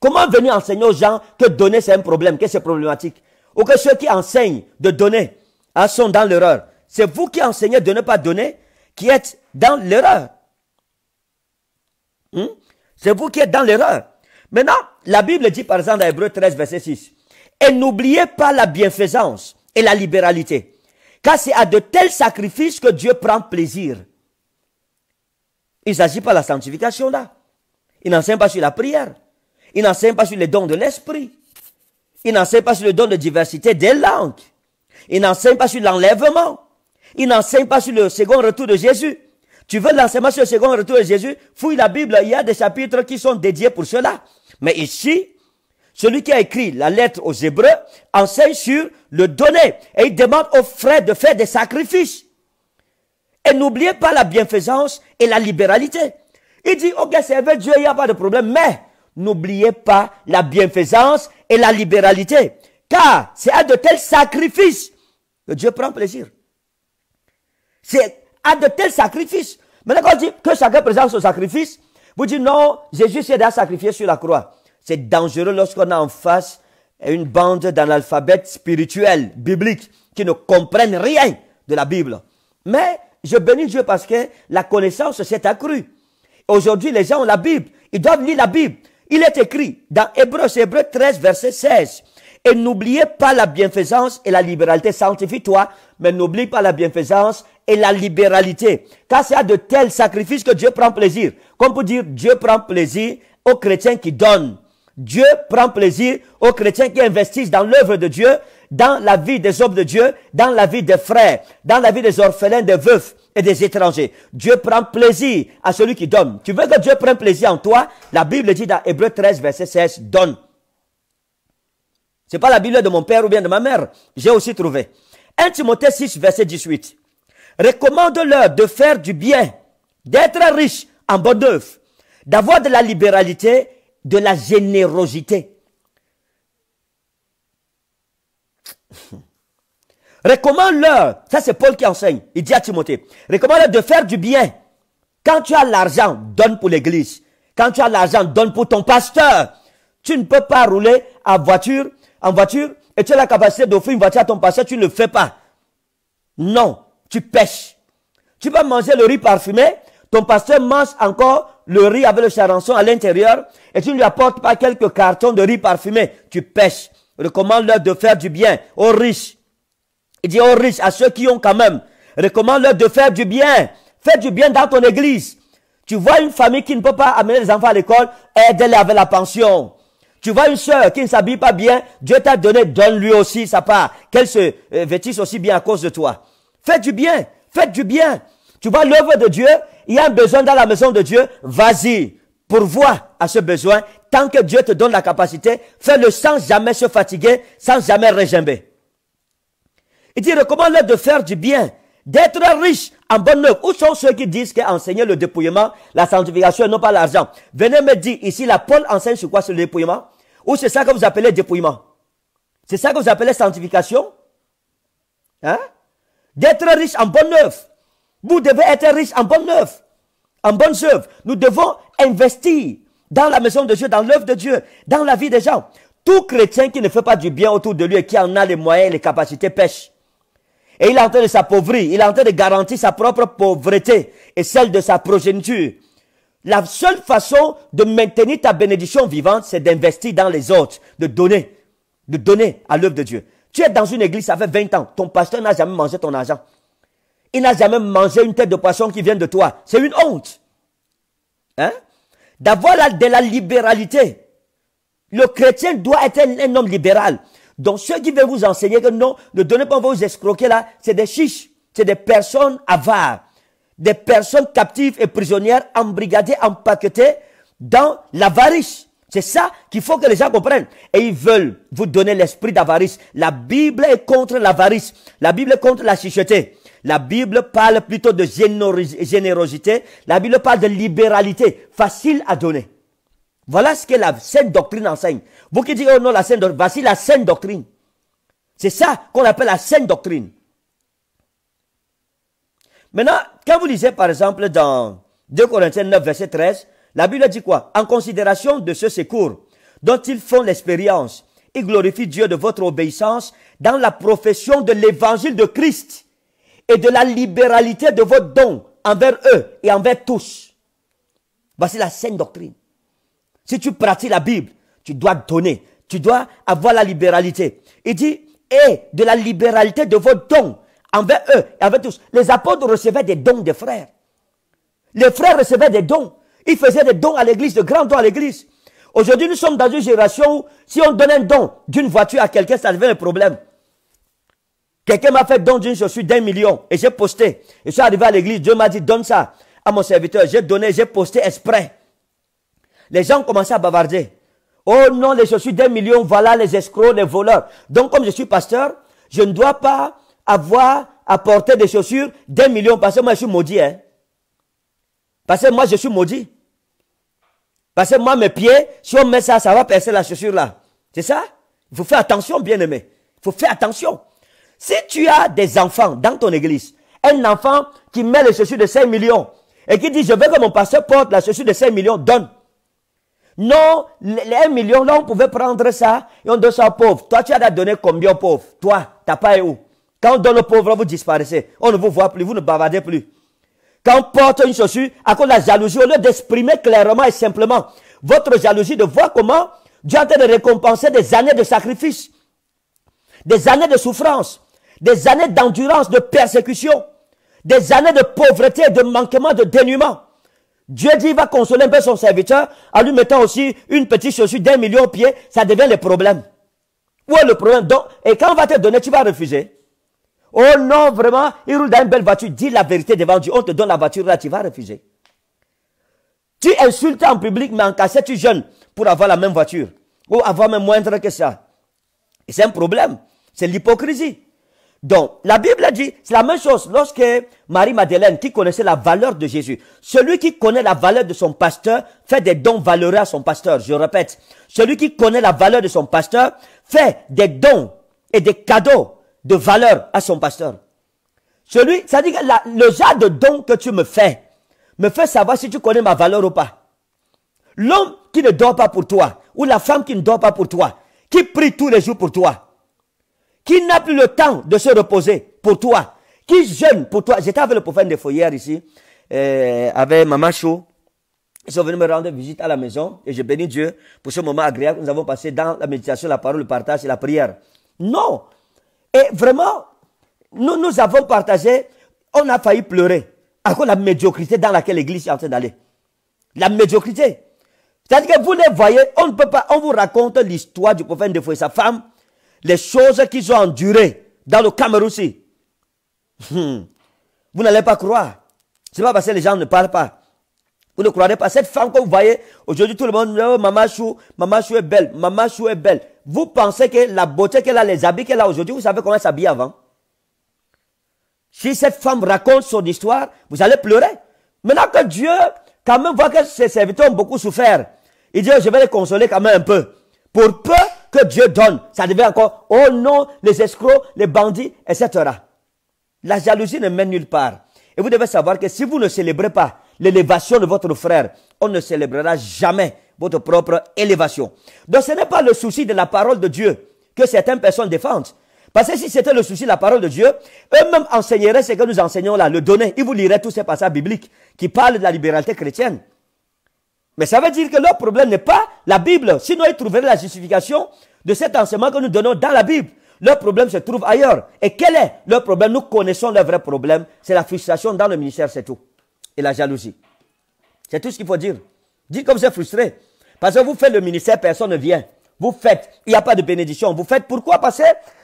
comment venir enseigner aux gens que donner c'est un problème, que c'est problématique, ou que ceux qui enseignent de donner hein, sont dans l'erreur. C'est vous qui enseignez de ne pas donner qui êtes dans l'erreur. Hmm? C'est vous qui êtes dans l'erreur. Maintenant, la Bible dit par exemple dans Hébreu 13, verset 6, et n'oubliez pas la bienfaisance et la libéralité, car c'est à de tels sacrifices que Dieu prend plaisir. Il ne s'agit pas de la sanctification là. Il n'enseigne pas sur la prière. Il n'enseigne pas sur les dons de l'esprit. Il n'enseigne pas sur le don de diversité des langues. Il n'enseigne pas sur l'enlèvement. Il n'enseigne pas sur le second retour de Jésus. Tu veux l'enseignement sur le second retour de Jésus? Fouille la Bible. Il y a des chapitres qui sont dédiés pour cela. Mais ici, celui qui a écrit la lettre aux Hébreux enseigne sur le donner et il demande aux frères de faire des sacrifices. Et n'oubliez pas la bienfaisance et la libéralité. Il dit, ok, servez Dieu, il n'y a pas de problème, mais n'oubliez pas la bienfaisance et la libéralité. Car c'est à de tels sacrifices que Dieu prend plaisir. C'est à de tels sacrifices. Maintenant, quand on dit que chacun présente son sacrifice, vous dites non, Jésus s'est sacrifié sur la croix. C'est dangereux lorsqu'on a en face une bande d'analphabètes spirituel, biblique, qui ne comprennent rien de la Bible. Mais je bénis Dieu parce que la connaissance s'est accrue. Aujourd'hui, les gens ont la Bible. Ils doivent lire la Bible. Il est écrit dans Hébreux, Hébreux 13, verset 16. Et n'oubliez pas la bienfaisance et la libéralité. Sanctifie-toi, mais n'oublie pas la bienfaisance et la libéralité. Car c'est à de tels sacrifices que Dieu prend plaisir. Qu'on peut dire, Dieu prend plaisir aux chrétiens qui donnent. Dieu prend plaisir aux chrétiens qui investissent dans l'œuvre de Dieu, dans la vie des hommes de Dieu, dans la vie des frères, dans la vie des orphelins, des veufs et des étrangers. Dieu prend plaisir à celui qui donne. Tu veux que Dieu prenne plaisir en toi La Bible dit dans Hébreu 13, verset 16, donne. C'est pas la Bible de mon père ou bien de ma mère. J'ai aussi trouvé. 1 Timothée 6, verset 18. Recommande-leur de faire du bien, d'être riche en bonne d'œuf, d'avoir de la libéralité, de la générosité. Recommande-leur, ça c'est Paul qui enseigne, il dit à Timothée, recommande-leur de faire du bien. Quand tu as l'argent, donne pour l'église. Quand tu as l'argent, donne pour ton pasteur. Tu ne peux pas rouler en voiture, en voiture, et tu as la capacité d'offrir une voiture à ton pasteur, tu ne le fais pas. Non, tu pêches. Tu peux manger le riz parfumé, ton pasteur mange encore le riz avec le charançon à l'intérieur et tu ne lui apportes pas quelques cartons de riz parfumé. Tu pêches. Recommande-leur de faire du bien aux riches. Il dit aux riches, à ceux qui ont quand même. Recommande-leur de faire du bien. Fais du bien dans ton église. Tu vois une famille qui ne peut pas amener les enfants à l'école, aide-les avec la pension. Tu vois une sœur qui ne s'habille pas bien, Dieu t'a donné, donne-lui aussi sa part, qu'elle se euh, vêtisse aussi bien à cause de toi. Fais du bien, fais du bien. Tu vois l'œuvre de Dieu, il y a un besoin dans la maison de Dieu, vas-y, pourvois à ce besoin, tant que Dieu te donne la capacité, fais-le sans jamais se fatiguer, sans jamais régimber. Il dit, recommande de faire du bien, d'être riche en bonne œuvre. Où sont ceux qui disent qu'enseigner le dépouillement, la sanctification et non pas l'argent Venez me dire, ici, la Paul enseigne sur quoi Sur le dépouillement Ou c'est ça que vous appelez dépouillement C'est ça que vous appelez sanctification Hein D'être riche en bonne œuvre. Vous devez être riche en bonne œuvre. en bonnes œuvre, Nous devons investir dans la maison de Dieu, dans l'œuvre de Dieu, dans la vie des gens. Tout chrétien qui ne fait pas du bien autour de lui et qui en a les moyens les capacités pêche. Et il est en train de s'appauvrir, il est en train de garantir sa propre pauvreté et celle de sa progéniture. La seule façon de maintenir ta bénédiction vivante, c'est d'investir dans les autres, de donner, de donner à l'œuvre de Dieu. Tu es dans une église, ça fait 20 ans, ton pasteur n'a jamais mangé ton argent. Il n'a jamais mangé une tête de poisson qui vient de toi. C'est une honte. Hein? D'avoir de la libéralité. Le chrétien doit être un, homme libéral. Donc ceux qui veulent vous enseigner que non, ne donnez pas vos escroquer là, c'est des chiches, c'est des personnes avares, des personnes captives et prisonnières, embrigadées, empaquetées dans l'avarice. C'est ça qu'il faut que les gens comprennent. Et ils veulent vous donner l'esprit d'avarice. La Bible est contre l'avarice. La Bible est contre la chicheté. La Bible parle plutôt de générosité. La Bible parle de libéralité, facile à donner. Voilà ce que la sainte doctrine enseigne. Vous qui dites, oh non, la sainte doctrine, voici la sainte doctrine. C'est ça qu'on appelle la sainte doctrine. Maintenant, quand vous lisez par exemple dans 2 Corinthiens 9, verset 13, la Bible dit quoi En considération de ce secours dont ils font l'expérience, et glorifient Dieu de votre obéissance dans la profession de l'évangile de Christ et de la libéralité de vos dons envers eux et envers tous. Voici la saine doctrine. Si tu pratiques la Bible, tu dois donner, tu dois avoir la libéralité. Il dit, et de la libéralité de vos dons envers eux et envers tous. Les apôtres recevaient des dons des frères. Les frères recevaient des dons. Ils faisaient des dons à l'église, de grands dons à l'église. Aujourd'hui, nous sommes dans une génération où si on donne un don d'une voiture à quelqu'un, ça devient un problème. Quelqu'un m'a fait don d'une chaussure d'un million et j'ai posté. je suis arrivé à l'église, Dieu m'a dit donne ça à mon serviteur. J'ai donné, j'ai posté exprès. Les gens commençaient à bavarder. Oh non, les chaussures d'un million, voilà les escrocs, les voleurs. Donc comme je suis pasteur, je ne dois pas avoir à porter des chaussures d'un million parce que moi je suis maudit. Hein? Parce que moi je suis maudit. Parce que moi mes pieds, si on met ça, ça va percer la chaussure là. C'est ça Il faut faire attention bien aimé. Il faut faire attention. Si tu as des enfants dans ton église, un enfant qui met les chaussures de 5 millions et qui dit, je veux que mon pasteur porte la chaussure de 5 millions, donne. Non, les 1 million, là, on pouvait prendre ça et on donne ça aux pauvres. Toi, tu as donné combien aux pauvres Toi, t'as pas eu où Quand on donne aux pauvres, vous disparaissez. On ne vous voit plus, vous ne bavardez plus. Quand on porte une chaussure, à cause de la jalousie, au lieu d'exprimer clairement et simplement votre jalousie, de voir comment Dieu a en de récompenser des années de sacrifice, des années de souffrance, des années d'endurance, de persécution, des années de pauvreté, de manquement, de dénuement. Dieu dit, il va consoler un peu son serviteur en lui mettant aussi une petite chaussure d'un million de pieds, ça devient le problème. Où est le problème Donc, Et quand on va te donner, tu vas refuser. Oh non, vraiment, il roule dans une belle voiture, dis la vérité devant Dieu, on te donne la voiture là, tu vas refuser. Tu insultes en public, mais en cassette, tu jeûnes pour avoir la même voiture. Ou avoir même moindre que ça. c'est un problème. C'est l'hypocrisie. Donc, la Bible a dit, c'est la même chose lorsque Marie-Madeleine, qui connaissait la valeur de Jésus, celui qui connaît la valeur de son pasteur, fait des dons valeureux à son pasteur. Je répète, celui qui connaît la valeur de son pasteur, fait des dons et des cadeaux de valeur à son pasteur. Celui, ça dit que le genre de don que tu me fais, me fait savoir si tu connais ma valeur ou pas. L'homme qui ne dort pas pour toi, ou la femme qui ne dort pas pour toi, qui prie tous les jours pour toi, qui n'a plus le temps de se reposer pour toi, qui jeûne pour toi. J'étais avec le prophète de Foyer ici, euh, avec Maman Chou. Ils sont venus me rendre visite à la maison et je bénis Dieu pour ce moment agréable que nous avons passé dans la méditation, la parole, le partage et la prière. Non. Et vraiment, nous, nous avons partagé, on a failli pleurer à cause de la médiocrité dans laquelle l'église est en train d'aller. La médiocrité. C'est-à-dire que vous les voyez, on ne peut pas, on vous raconte l'histoire du prophète de et sa femme, les choses qu'ils ont endurées dans le Cameroun aussi, hmm. vous n'allez pas croire. C'est pas parce que les gens ne parlent pas. Vous ne croirez pas. Cette femme que vous voyez, aujourd'hui tout le monde, oh, Maman Chou, Maman Chou est belle, Maman Chou est belle. Vous pensez que la beauté qu'elle a, les habits qu'elle a aujourd'hui, vous savez comment elle s'habille avant. Si cette femme raconte son histoire, vous allez pleurer. Maintenant que Dieu, quand même, voit que ses serviteurs ont beaucoup souffert, il dit, oh, je vais les consoler quand même un peu. Pour peu que Dieu donne, ça devait encore, oh non, les escrocs, les bandits, etc. La jalousie ne mène nulle part. Et vous devez savoir que si vous ne célébrez pas l'élévation de votre frère, on ne célébrera jamais votre propre élévation. Donc ce n'est pas le souci de la parole de Dieu que certaines personnes défendent. Parce que si c'était le souci de la parole de Dieu, eux-mêmes enseigneraient ce que nous enseignons là, le donner. Ils vous liraient tous ces passages bibliques qui parlent de la libéralité chrétienne. Mais ça veut dire que leur problème n'est pas la Bible. Sinon, ils trouveraient la justification de cet enseignement que nous donnons dans la Bible. Leur problème se trouve ailleurs. Et quel est leur problème Nous connaissons leur vrai problème. C'est la frustration dans le ministère, c'est tout. Et la jalousie. C'est tout ce qu'il faut dire. Dites comme c'est frustré. Parce que vous faites le ministère, personne ne vient. Vous faites, il n'y a pas de bénédiction. Vous faites pourquoi Parce que,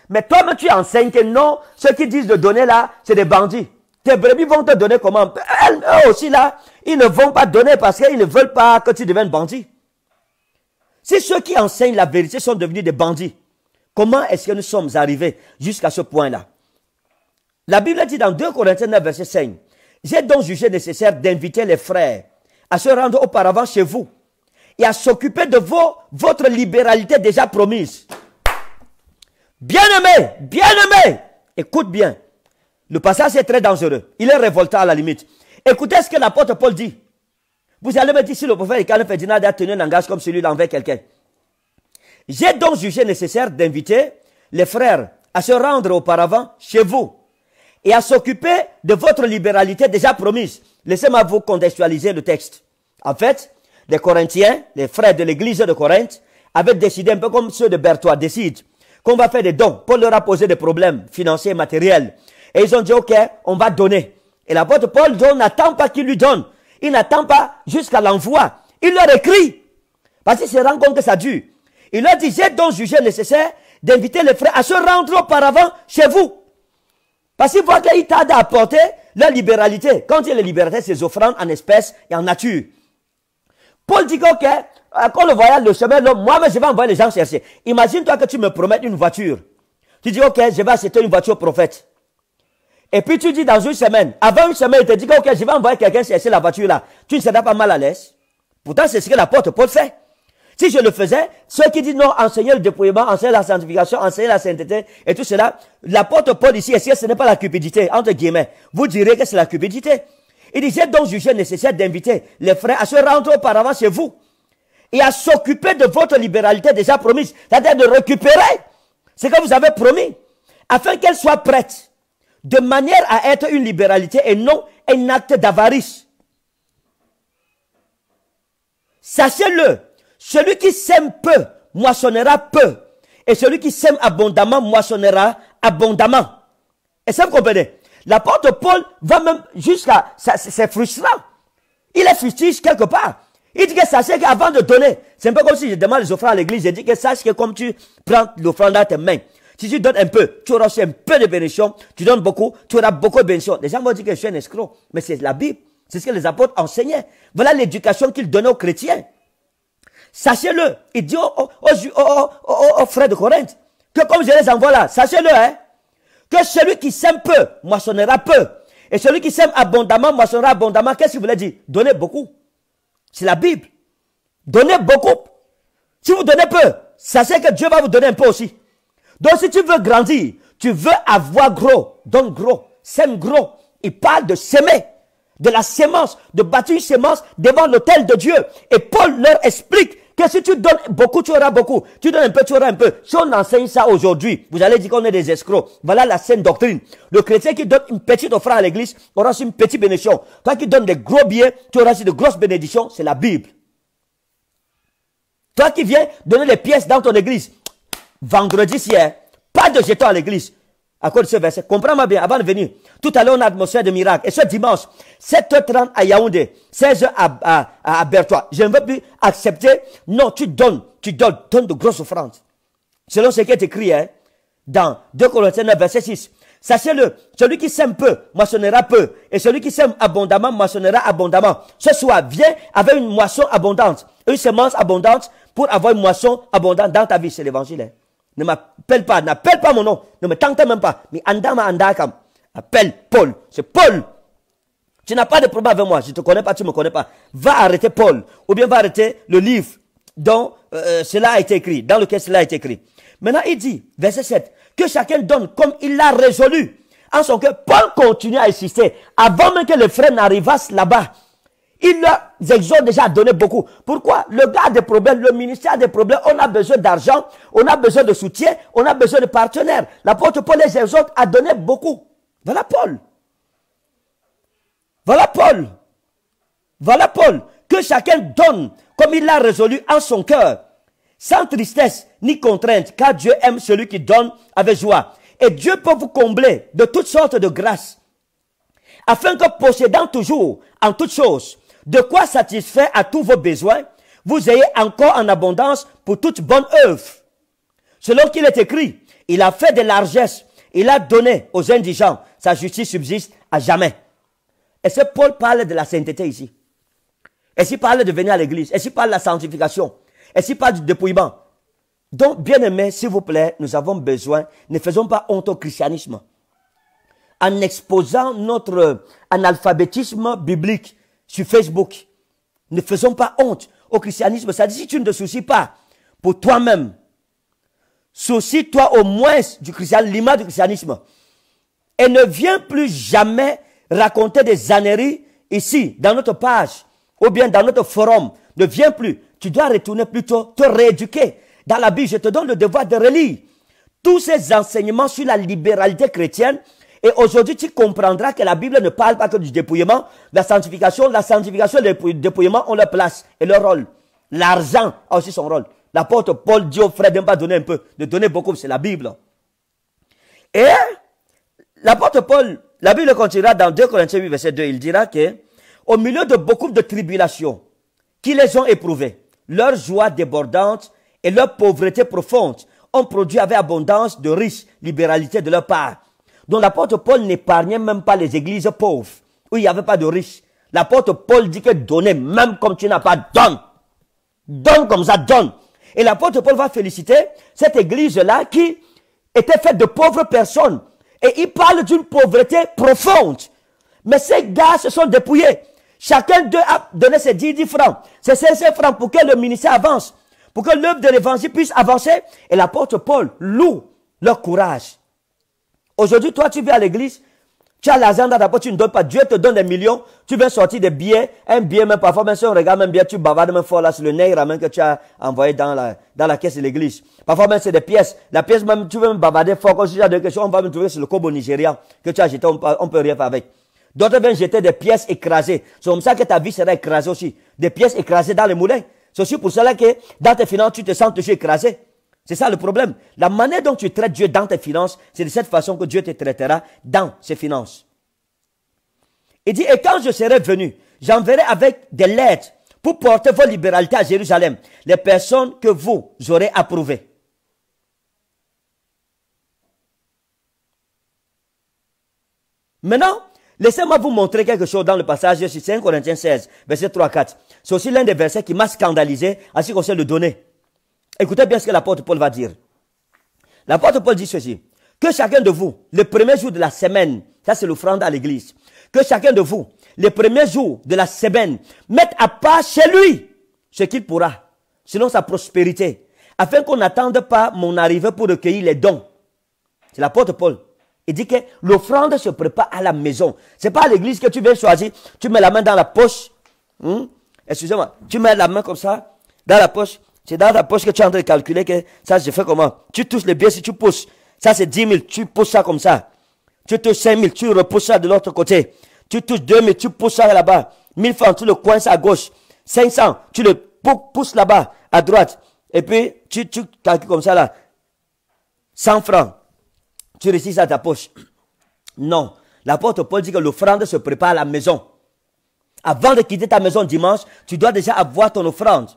mais toi tu enseignes que non, ceux qui disent de donner là, c'est des bandits. Tes brebis vont te donner comment eux aussi, là, ils ne vont pas donner parce qu'ils ne veulent pas que tu deviennes bandit. Si ceux qui enseignent la vérité sont devenus des bandits, comment est-ce que nous sommes arrivés jusqu'à ce point-là La Bible dit dans 2 Corinthiens 9, verset 5, J'ai donc jugé nécessaire d'inviter les frères à se rendre auparavant chez vous et à s'occuper de vos, votre libéralité déjà promise. Bien-aimé, bien-aimé, écoute bien. Le passage est très dangereux. Il est révoltant à la limite. Écoutez ce que l'apôtre Paul dit. Vous allez me dire si le prophète Carl Ferdinand a tenu un langage comme celui-là envers quelqu'un. J'ai donc jugé nécessaire d'inviter les frères à se rendre auparavant chez vous et à s'occuper de votre libéralité déjà promise. Laissez-moi vous contextualiser le texte. En fait, les Corinthiens, les frères de l'église de Corinthe, avaient décidé un peu comme ceux de Berthois décident qu'on va faire des dons. pour leur a posé des problèmes financiers et matériels. Et ils ont dit, OK, on va donner. Et l'apôtre Paul n'attend pas qu'il lui donne. Il n'attend pas jusqu'à l'envoi. Il leur écrit. Parce qu'il se rend compte que ça dure. Il leur dit, j'ai donc jugé nécessaire d'inviter les frères à se rendre auparavant chez vous. Parce qu'ils voient qu'il tardent à apporter leur libéralité. Quand il est libéralité, c'est offrandes en espèces et en nature. Paul dit OK, quand le voyage, le chemin, moi-même, je vais envoyer les gens chercher. Imagine-toi que tu me promettes une voiture. Tu dis, OK, je vais acheter une voiture prophète. Et puis tu dis dans une semaine, avant une semaine, il te dit que ok, je vais envoyer quelqu'un chercher la voiture là. Tu ne seras pas mal à l'aise. Pourtant, c'est ce que la porte Paul fait. Si je le faisais, ceux qui disent non, enseigner le dépouillement, enseigner la sanctification, enseigner la sainteté et tout cela, la porte Paul ici, est-ce que ce n'est pas la cupidité, entre guillemets, vous direz que c'est la cupidité. Il disait donc jugé nécessaire d'inviter les frères à se rendre auparavant chez vous et à s'occuper de votre libéralité déjà promise, c'est-à-dire de récupérer ce que vous avez promis, afin qu'elle soit prête de manière à être une libéralité et non un acte d'avarice. Sachez-le, celui qui sème peu moissonnera peu, et celui qui sème abondamment moissonnera abondamment. Et ça, vous comprenez L'apôtre Paul va même jusqu'à... C'est frustrant. Il est fustige quelque part. Il dit que sachez qu'avant de donner, c'est un peu comme si je demande les offrandes à l'église, je dis que sache que comme tu prends l'offrande à tes mains, si tu donnes un peu, tu auras un peu de bénédiction. Tu donnes beaucoup, tu auras beaucoup de bénédiction. Les gens vont dire que je suis un escroc. Mais c'est la Bible. C'est ce que les apôtres enseignaient. Voilà l'éducation qu'ils donnaient aux chrétiens. Sachez-le. Il dit aux, aux, frères de Corinthe que comme je les envoie là, sachez-le, hein, que celui qui sème peu moissonnera peu. Et celui qui sème abondamment moissonnera abondamment. Qu'est-ce qu'il voulait dire Donnez beaucoup. C'est la Bible. Donnez beaucoup. Si vous donnez peu, sachez que Dieu va vous donner un peu aussi. Donc si tu veux grandir, tu veux avoir gros, donne gros, sème gros. Il parle de s'aimer de la sémence, de bâtir une sémence devant l'autel de Dieu. Et Paul leur explique que si tu donnes beaucoup, tu auras beaucoup. Tu donnes un peu, tu auras un peu. Si on enseigne ça aujourd'hui, vous allez dire qu'on est des escrocs. Voilà la saine doctrine. Le chrétien qui donne une petite offrande à l'église aura une petite bénédiction. Toi qui donnes des gros biens, tu auras de grosses bénédictions. C'est la Bible. Toi qui viens donner des pièces dans ton église, vendredi, hier, pas de jetons à l'église. À cause de ce verset. Comprends-moi bien, avant de venir. Tout à l'heure, on a atmosphère de miracle. Et ce dimanche, 7h30 à Yaoundé, 16h à, à, Bertois. Je ne veux plus accepter. Non, tu donnes, tu donnes, donnes de grosses offrandes. Selon ce qui est écrit, hein, dans 2 Corinthiens 9, verset 6. Sachez-le, celui qui sème peu, moissonnera peu. Et celui qui sème abondamment, moissonnera abondamment. Ce soir, viens avec une moisson abondante, une semence abondante pour avoir une moisson abondante dans ta vie. C'est l'évangile. Hein. Ne m'appelle pas, n'appelle pas mon nom. Ne me tente même pas. Mais andama andakam. Appelle Paul. C'est Paul. Tu n'as pas de problème avec moi. Je ne te connais pas, tu ne me connais pas. Va arrêter Paul. Ou bien va arrêter le livre dont euh, euh, cela a été écrit, dans lequel cela a été écrit. Maintenant, il dit, verset 7, que chacun donne comme il l'a résolu. En son cœur, Paul continue à insister. Avant même que le frère n'arrivasse là-bas, il ont déjà donné beaucoup. Pourquoi Le gars des problèmes, le ministère des problèmes, on a besoin d'argent, on a besoin de soutien, on a besoin de partenaires. L'apôtre Paul les autres a donné beaucoup. Voilà Paul. Voilà Paul. Voilà Paul. Que chacun donne comme il l'a résolu en son cœur, sans tristesse ni contrainte, car Dieu aime celui qui donne avec joie. Et Dieu peut vous combler de toutes sortes de grâces, afin que possédant toujours en toutes choses, de quoi satisfaire à tous vos besoins, vous ayez encore en abondance pour toute bonne œuvre. Selon qu'il est écrit, il a fait des largesses, il a donné aux indigents, sa justice subsiste à jamais. Et ce Paul parle de la sainteté ici Est-ce qu'il parle de venir à l'église Est-ce qu'il parle de la sanctification Est-ce qu'il parle du dépouillement Donc, bien aimé, s'il vous plaît, nous avons besoin, ne faisons pas honte au christianisme. En exposant notre euh, analphabétisme biblique, sur Facebook. Ne faisons pas honte au christianisme. Ça dit, si tu ne te soucies pas pour toi-même, soucie-toi au moins du christianisme, l'image du christianisme. Et ne viens plus jamais raconter des zaneries ici, dans notre page, ou bien dans notre forum. Ne viens plus. Tu dois retourner plutôt, te rééduquer. Dans la Bible, je te donne le devoir de relire tous ces enseignements sur la libéralité chrétienne et aujourd'hui, tu comprendras que la Bible ne parle pas que du dépouillement, la sanctification. La sanctification et le dépouillement ont leur place et leur rôle. L'argent a aussi son rôle. L'apôtre Paul dit aux frères de ne pas donner un peu, de donner beaucoup, c'est la Bible. Et l'apôtre Paul, la Bible continuera dans 2 Corinthiens 8, verset 2, il dira que au milieu de beaucoup de tribulations qui les ont éprouvées, leur joie débordante et leur pauvreté profonde ont produit avec abondance de riches libéralités de leur part donc l'apôtre Paul n'épargnait même pas les églises pauvres, où il n'y avait pas de riches. L'apôtre Paul dit que donner, même comme tu n'as pas, donne. Donne comme ça, donne. Et l'apôtre Paul va féliciter cette église-là qui était faite de pauvres personnes. Et il parle d'une pauvreté profonde. Mais ces gars se sont dépouillés. Chacun d'eux a donné ses 10, francs, ses 500 francs pour que le ministère avance, pour que l'œuvre de l'évangile puisse avancer. Et l'apôtre Paul loue leur courage. Aujourd'hui, toi, tu viens à l'église, tu as l'argent d'abord, tu ne donnes pas. Dieu te donne des millions, tu viens sortir des billets, un billet, même parfois, même si on regarde même bien, tu bavardes même fort là c'est le nez, même que tu as envoyé dans la, dans la caisse de l'église. Parfois, même c'est des pièces. La pièce, même, tu veux me bavarder fort, quand tu as des questions, on va me trouver sur le cobo nigérian que tu as jeté, on, on peut rien faire avec. D'autres viennent jeter des pièces écrasées. C'est comme ça que ta vie sera écrasée aussi. Des pièces écrasées dans les moulins. C'est aussi pour cela que dans tes finances, tu te sens toujours écrasé. C'est ça le problème. La manière dont tu traites Dieu dans tes finances, c'est de cette façon que Dieu te traitera dans ses finances. Il dit, et quand je serai venu, j'enverrai avec des lettres pour porter vos libéralités à Jérusalem, les personnes que vous aurez approuvées. Maintenant, laissez-moi vous montrer quelque chose dans le passage de 5 Corinthiens 16, verset 3 à 4. C'est aussi l'un des versets qui m'a scandalisé ainsi qu'on sait le donner. Écoutez bien ce que l'apôtre Paul va dire. L'apôtre Paul dit ceci. Que chacun de vous, le premier jour de la semaine, ça c'est l'offrande à l'église, que chacun de vous, le premier jour de la semaine, mette à part chez lui ce qu'il pourra, sinon sa prospérité, afin qu'on n'attende pas mon arrivée pour recueillir les dons. C'est l'apôtre Paul. Il dit que l'offrande se prépare à la maison. C'est pas à l'église que tu viens choisir. Tu mets la main dans la poche. Hmm? Excusez-moi. Tu mets la main comme ça, dans la poche. C'est dans ta poche que tu es en train de calculer que ça, je fais comment Tu touches le biais si tu pousses. Ça, c'est 10 000. Tu pousses ça comme ça. Tu touches 5 000. Tu repousses ça de l'autre côté. Tu touches 2 000. Tu pousses ça là-bas. 1 000 francs, tu le coinces à gauche. 500, tu le pousses là-bas, à droite. Et puis, tu, tu calcules comme ça là. 100 francs. Tu réussis ça à ta poche. Non. L'apôtre Paul dit que l'offrande se prépare à la maison. Avant de quitter ta maison dimanche, tu dois déjà avoir ton offrande.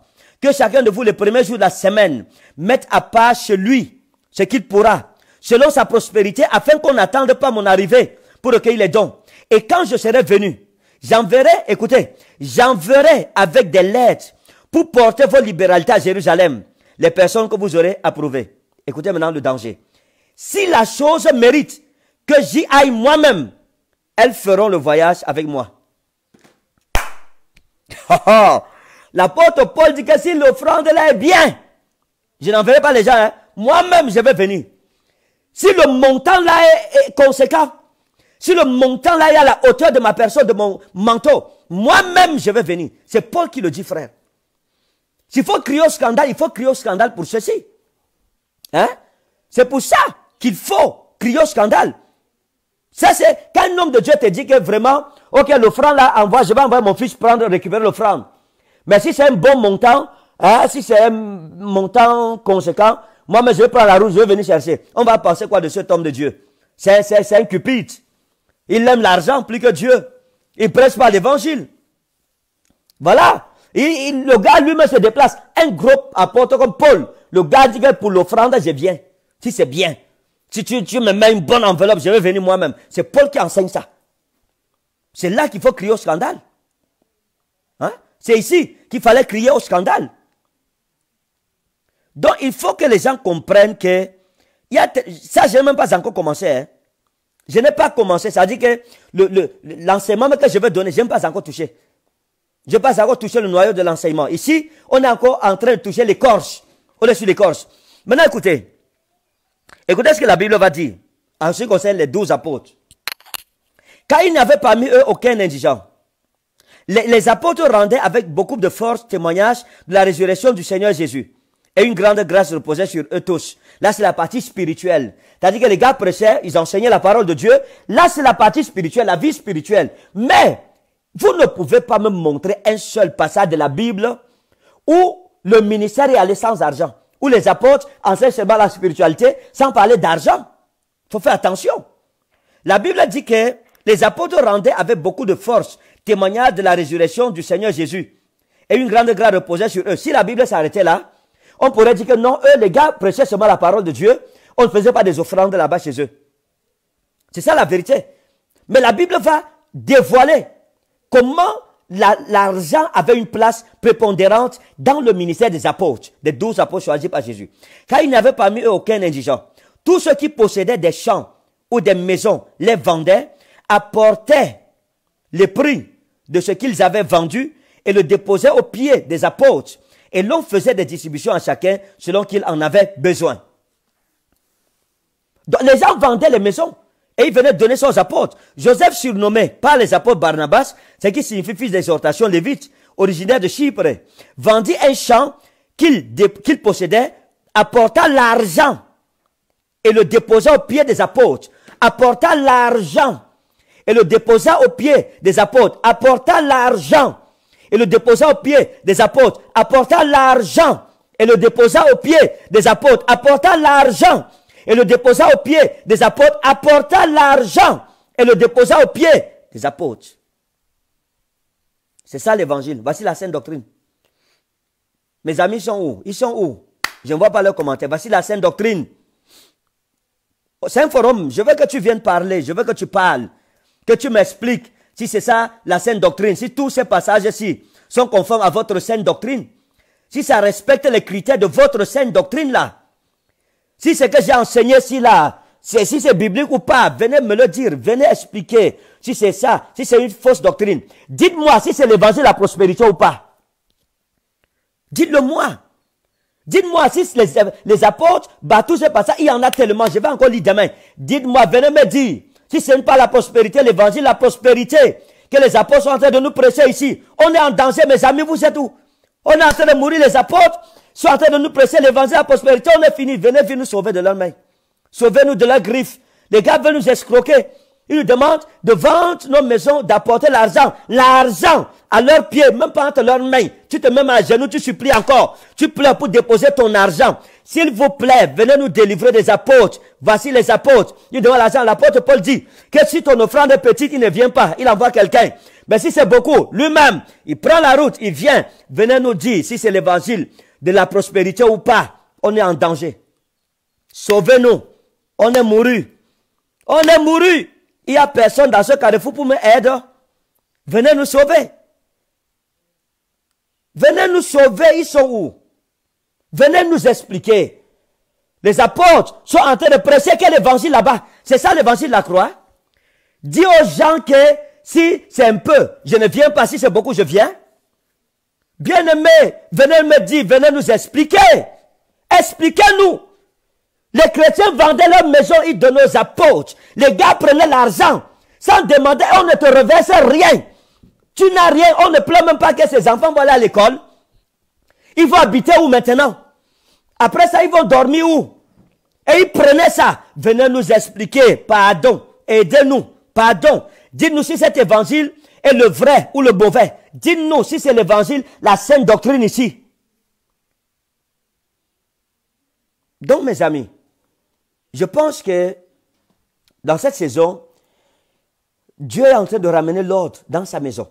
Que chacun de vous, le premier jour de la semaine, mette à part chez lui ce qu'il pourra, selon sa prospérité, afin qu'on n'attende pas mon arrivée pour recueillir les dons. Et quand je serai venu, j'enverrai, écoutez, j'enverrai avec des lettres pour porter vos libéralités à Jérusalem, les personnes que vous aurez approuvées. Écoutez maintenant le danger. Si la chose mérite que j'y aille moi-même, elles feront le voyage avec moi. L'apôtre Paul dit que si l'offrande là est bien, je n'enverrai pas les gens. Hein. Moi-même, je vais venir. Si le montant là est, conséquent, si le montant là est à la hauteur de ma personne, de mon manteau, moi-même, je vais venir. C'est Paul qui le dit, frère. S'il faut crier au scandale, il faut crier au scandale pour ceci. Hein? C'est pour ça qu'il faut crier au scandale. Ça, c'est quand un homme de Dieu te dit que vraiment, ok, l'offrande là, envoie, je vais envoyer mon fils prendre, récupérer l'offrande. Mais si c'est un bon montant, hein, si c'est un montant conséquent, moi, mais je vais prendre la route, je vais venir chercher. On va penser quoi de cet homme de Dieu C'est un cupide. Il aime l'argent plus que Dieu. Il presse pas l'évangile. Voilà. Il, le gars lui-même se déplace. Un groupe apôtre comme Paul. Le gars dit que pour l'offrande, j'ai bien. Si c'est bien. Si tu, tu, me mets une bonne enveloppe, je vais venir moi-même. C'est Paul qui enseigne ça. C'est là qu'il faut crier au scandale. Hein? C'est ici qu'il fallait crier au scandale. Donc il faut que les gens comprennent que y a ça, je n'ai même pas encore commencé. Hein. Je n'ai pas commencé. Ça veut dire que l'enseignement le, que je vais donner, je n'ai pas encore touché. Je n'ai pas encore touché le noyau de l'enseignement. Ici, on est encore en train de toucher l'écorce. On est sur l'écorce. Maintenant, écoutez. Écoutez ce que la Bible va dire en ce qui concerne les douze apôtres. Quand il n'y avait parmi eux aucun indigent, les, apôtres rendaient avec beaucoup de force témoignage de la résurrection du Seigneur Jésus. Et une grande grâce reposait sur eux tous. Là, c'est la partie spirituelle. C'est-à-dire que les gars prêchaient, ils enseignaient la parole de Dieu. Là, c'est la partie spirituelle, la vie spirituelle. Mais, vous ne pouvez pas me montrer un seul passage de la Bible où le ministère est allé sans argent. Où les apôtres enseignent seulement la spiritualité sans parler d'argent. Faut faire attention. La Bible dit que les apôtres rendaient avec beaucoup de force témoignage de la résurrection du Seigneur Jésus. Et une grande grâce reposait sur eux. Si la Bible s'arrêtait là, on pourrait dire que non, eux, les gars, prêchaient seulement la parole de Dieu. On ne faisait pas des offrandes là-bas chez eux. C'est ça la vérité. Mais la Bible va dévoiler comment l'argent avait une place prépondérante dans le ministère des apôtres, des douze apôtres choisis par Jésus. Car il n'y avait parmi eux aucun indigent. Tous ceux qui possédaient des champs ou des maisons les vendaient, apportaient les prix de ce qu'ils avaient vendu et le déposaient aux pieds des apôtres. Et l'on faisait des distributions à chacun selon qu'il en avait besoin. Donc, les gens vendaient les maisons et ils venaient donner ça aux apôtres. Joseph, surnommé par les apôtres Barnabas, ce qui signifie fils d'exhortation lévite, originaire de Chypre, vendit un champ qu'il qu'il possédait, apporta l'argent et le déposa au pied des apôtres, apporta l'argent et le déposa aux pieds des apôtres, apporta l'argent et le déposa aux pieds des apôtres, apporta l'argent et le déposa aux pieds des apôtres, apporta l'argent et le déposa aux pieds des apôtres, apporta l'argent et le déposa aux pieds des apôtres. C'est ça l'évangile. Voici la sainte doctrine. Mes amis sont où Ils sont où Je ne vois pas leurs commentaires. Voici la sainte doctrine. C'est un forum. Je veux que tu viennes parler. Je veux que tu parles que tu m'expliques si c'est ça la sainte doctrine, si tous ces passages-ci sont conformes à votre sainte doctrine, si ça respecte les critères de votre sainte doctrine là, si ce que j'ai enseigné ici là, si c'est biblique ou pas, venez me le dire, venez expliquer si c'est ça, si c'est une fausse doctrine. Dites-moi si c'est l'évangile de la prospérité ou pas. Dites-le-moi. Dites-moi si les, les apôtres, bah, tous ces passages, il y en a tellement, je vais encore lire demain. Dites-moi, venez me dire si ce n'est pas la prospérité, l'évangile, la prospérité que les apôtres sont en train de nous presser ici, on est en danger, mes amis, vous êtes où On est en train de mourir, les apôtres sont en train de nous presser, l'évangile, la prospérité, on est fini. Venez, venez nous sauver de leurs mains. Sauvez-nous de leurs griffes. Les gars veulent nous escroquer. Ils nous demandent de vendre nos maisons, d'apporter l'argent. L'argent à leurs pieds, même pas entre leurs mains. Tu te mets à genoux, tu supplies encore. Tu pleures pour déposer ton argent. S'il vous plaît, venez nous délivrer des apôtres. Voici les apôtres. Il demande l'argent. L'apôtre Paul dit que si ton offrande est petite, il ne vient pas. Il envoie quelqu'un. Mais si c'est beaucoup, lui-même, il prend la route, il vient. Venez nous dire si c'est l'évangile de la prospérité ou pas. On est en danger. Sauvez-nous. On est mouru. On est mouru. Il n'y a personne dans ce carrefour pour m'aider. Venez nous sauver. Venez nous sauver. Ils sont où? Venez nous expliquer. Les apôtres sont en train de presser quel évangile là-bas. C'est ça l'évangile de la croix. Dis aux gens que si c'est un peu, je ne viens pas. Si c'est beaucoup, je viens. bien aimé, venez me dire, venez nous expliquer. Expliquez-nous. Les chrétiens vendaient leur maison, ils donnaient aux apôtres. Les gars prenaient l'argent sans demander, on ne te reverse rien. Tu n'as rien, on ne pleure même pas que ses enfants vont aller à l'école. Ils vont habiter où maintenant Après ça, ils vont dormir où Et ils prenaient ça. Venez nous expliquer. Pardon. Aidez-nous. Pardon. Dites-nous si cet évangile est le vrai ou le mauvais. Dites-nous si c'est l'évangile, la sainte doctrine ici. Donc, mes amis, je pense que dans cette saison, Dieu est en train de ramener l'ordre dans sa maison.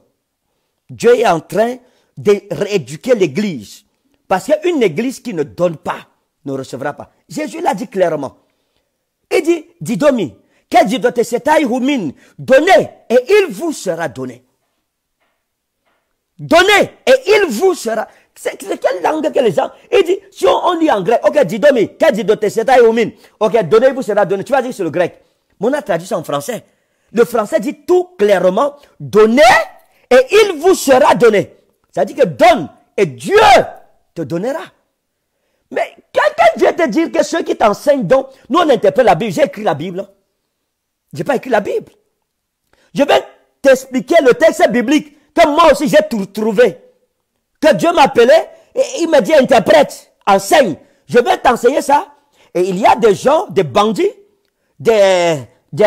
Dieu est en train de rééduquer l'Église. Parce qu'une église qui ne donne pas ne recevra pas. Jésus l'a dit clairement. Il dit, Didomi, que tes setai humin, donnez et il vous sera donné. Donnez et il vous sera. C'est quelle langue que les gens. Il dit, si on, lit en grec, ok, didomi, que setai humin, ok, donnez, il vous sera donné. Tu vas dire sur le grec. Mais on a traduit ça en français. Le français dit tout clairement, donnez et il vous sera donné. Ça dit que donne et Dieu te donnera. Mais quelqu'un vient te dire que ceux qui t'enseignent donc, nous on interprète la Bible, j'ai écrit la Bible. Hein. J'ai pas écrit la Bible. Je vais t'expliquer le texte biblique que moi aussi j'ai trouvé. Que Dieu m'appelait et il me dit interprète, enseigne. Je vais t'enseigner ça. Et il y a des gens, des bandits, des, des,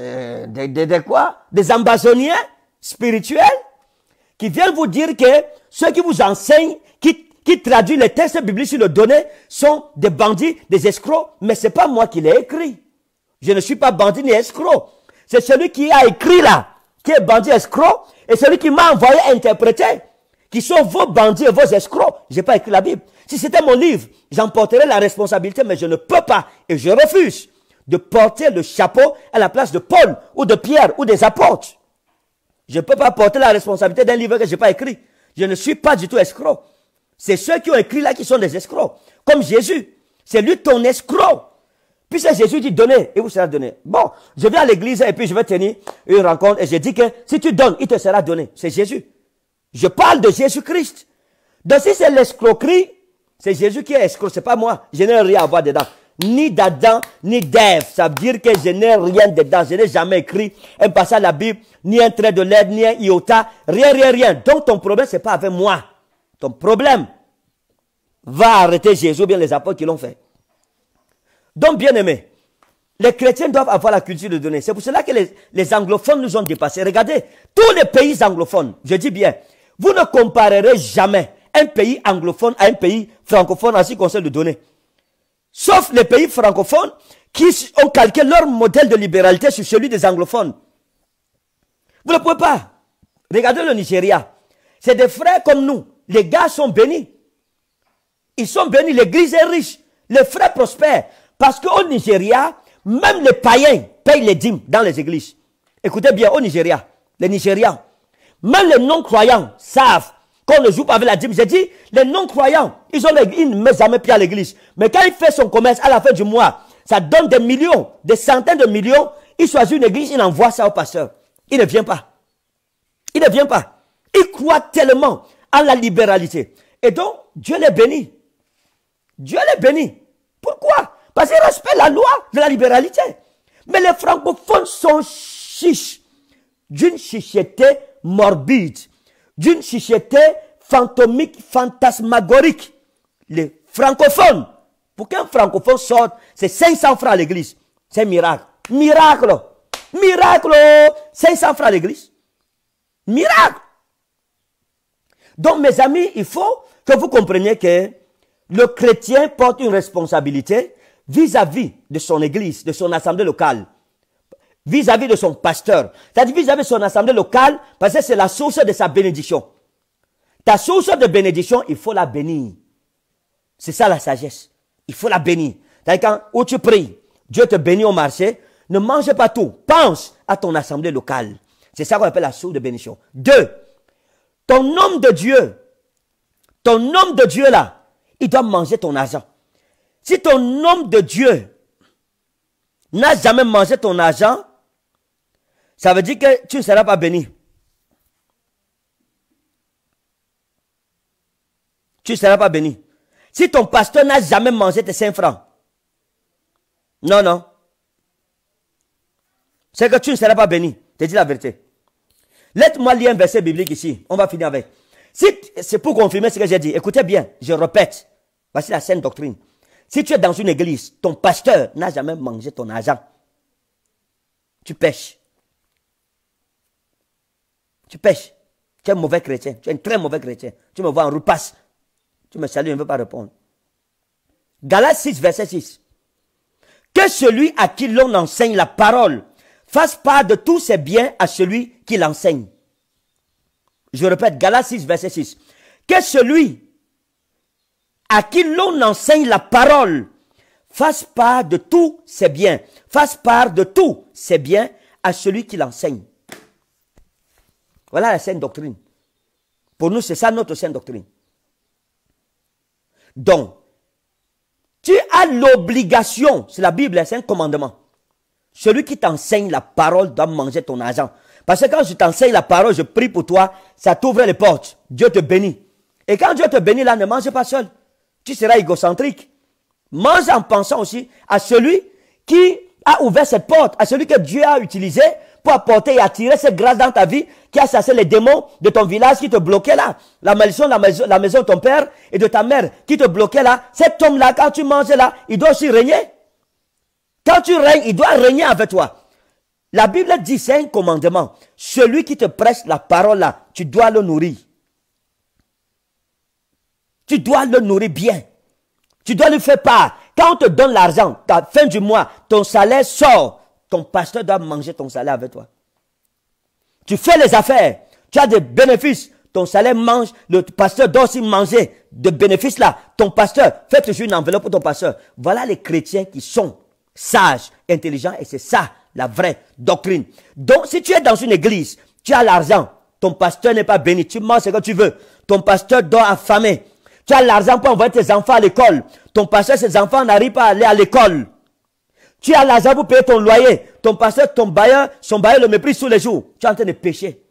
euh, des, quoi? Des ambassadeurs spirituels qui viennent vous dire que ceux qui vous enseignent, qui, qui traduisent les textes bibliques sur le donné, sont des bandits, des escrocs, mais ce n'est pas moi qui l'ai écrit. Je ne suis pas bandit ni escroc. C'est celui qui a écrit là, qui est bandit escroc, et celui qui m'a envoyé interpréter, qui sont vos bandits et vos escrocs. J'ai pas écrit la Bible. Si c'était mon livre, j'en la responsabilité, mais je ne peux pas et je refuse de porter le chapeau à la place de Paul ou de Pierre ou des apôtres. Je ne peux pas porter la responsabilité d'un livre que je n'ai pas écrit. Je ne suis pas du tout escroc. C'est ceux qui ont écrit là qui sont des escrocs. Comme Jésus. C'est lui ton escroc. c'est Jésus dit donnez et vous sera donné. Bon, je vais à l'église et puis je vais tenir une rencontre et je dis que si tu donnes, il te sera donné. C'est Jésus. Je parle de Jésus-Christ. Donc si c'est l'escroquerie, c'est Jésus qui est escroc, c'est pas moi. Je n'ai rien à voir dedans ni d'Adam, ni d'Ève. Ça veut dire que je n'ai rien dedans. Je n'ai jamais écrit un passage à la Bible, ni un trait de l'aide, ni un iota. Rien, rien, rien. Donc ton problème, ce n'est pas avec moi. Ton problème va arrêter Jésus, bien les apôtres qui l'ont fait. Donc, bien aimé, les chrétiens doivent avoir la culture de donner. C'est pour cela que les, anglophones nous ont dépassés. Regardez, tous les pays anglophones, je dis bien, vous ne comparerez jamais un pays anglophone à un pays francophone ainsi ce qui concerne le donner sauf les pays francophones qui ont calqué leur modèle de libéralité sur celui des anglophones. Vous ne pouvez pas. Regardez le Nigeria. C'est des frères comme nous. Les gars sont bénis. Ils sont bénis. L'église est riche. Les frères prospèrent. Parce qu'au Nigeria, même les païens payent les dîmes dans les églises. Écoutez bien, au Nigeria, les Nigérians, même les non-croyants savent quand le joue pas avec la dîme. J'ai dit, les non-croyants, ils, ont ils ne mettent jamais pied à l'église. Mais quand il fait son commerce à la fin du mois, ça donne des millions, des centaines de millions. Il choisit une église, il envoie ça au pasteur. Il ne vient pas. Il ne vient pas. Il croit tellement en la libéralité. Et donc, Dieu les bénit. Dieu les bénit. Pourquoi Parce qu'ils respectent la loi de la libéralité. Mais les francophones sont chiches d'une chicheté morbide d'une société fantomique, fantasmagorique. Les francophones, pour qu'un francophone sorte, c'est 500 francs à l'église. C'est miracle. Miracle. Miracle. 500 francs à l'église. Miracle. Donc, mes amis, il faut que vous compreniez que le chrétien porte une responsabilité vis à -vis de son église, de son assemblée locale vis-à-vis de son pasteur, c'est-à-dire vis-à-vis de son assemblée locale, parce que c'est la source de sa bénédiction. Ta source de bénédiction, il faut la bénir. C'est ça la sagesse. Il faut la bénir. C'est-à-dire quand où tu pries, Dieu te bénit au marché, ne mange pas tout. Pense à ton assemblée locale. C'est ça qu'on appelle la source de bénédiction. Deux, ton homme de Dieu, ton homme de Dieu là, il doit manger ton argent. Si ton homme de Dieu n'a jamais mangé ton argent, ça veut dire que tu ne seras pas béni. Tu ne seras pas béni. Si ton pasteur n'a jamais mangé tes 5 francs, non, non. C'est que tu ne seras pas béni. Te dis la vérité. Laisse-moi lire un verset biblique ici. On va finir avec. Si c'est pour confirmer ce que j'ai dit. Écoutez bien, je répète. Voici la sainte doctrine. Si tu es dans une église, ton pasteur n'a jamais mangé ton argent. Tu pêches tu pêches. Tu es un mauvais chrétien. Tu es un très mauvais chrétien. Tu me vois en repasse. Tu me salues, je ne veux pas répondre. Galates 6, verset 6. Que celui à qui l'on enseigne la parole fasse part de tous ses biens à celui qui l'enseigne. Je répète, Galates 6, verset 6. Que celui à qui l'on enseigne la parole fasse part de tous ses biens, fasse part de tous ses biens à celui qui l'enseigne. Voilà la sainte doctrine. Pour nous, c'est ça notre sainte doctrine. Donc, tu as l'obligation, c'est la Bible, hein, c'est un commandement. Celui qui t'enseigne la parole doit manger ton argent. Parce que quand je t'enseigne la parole, je prie pour toi, ça t'ouvre les portes. Dieu te bénit. Et quand Dieu te bénit, là, ne mange pas seul. Tu seras égocentrique. Mange en pensant aussi à celui qui a ouvert cette porte, à celui que Dieu a utilisé pour apporter et attirer cette grâce dans ta vie qui a chassé les démons de ton village qui te bloquaient là. La la maison, la maison de ton père et de ta mère qui te bloquaient là. Cet homme-là, quand tu manges là, il doit aussi régner. Quand tu règnes, il doit régner avec toi. La Bible dit, c'est commandements. commandement. Celui qui te prêche la parole là, tu dois le nourrir. Tu dois le nourrir bien. Tu dois lui faire part. Quand on te donne l'argent, la fin du mois, ton salaire sort ton pasteur doit manger ton salaire avec toi. Tu fais les affaires, tu as des bénéfices, ton salaire mange, le pasteur doit aussi manger de bénéfices là. Ton pasteur, fais toujours une enveloppe pour ton pasteur. Voilà les chrétiens qui sont sages, intelligents, et c'est ça la vraie doctrine. Donc, si tu es dans une église, tu as l'argent, ton pasteur n'est pas béni, tu manges ce que tu veux, ton pasteur doit affamer. Tu as l'argent pour envoyer tes enfants à l'école, ton pasteur, ses enfants n'arrivent pas à aller à l'école. Tu as l'argent pour payer ton loyer. Ton pasteur, ton bailleur, son bailleur le méprise tous les jours. Tu es en train de pécher.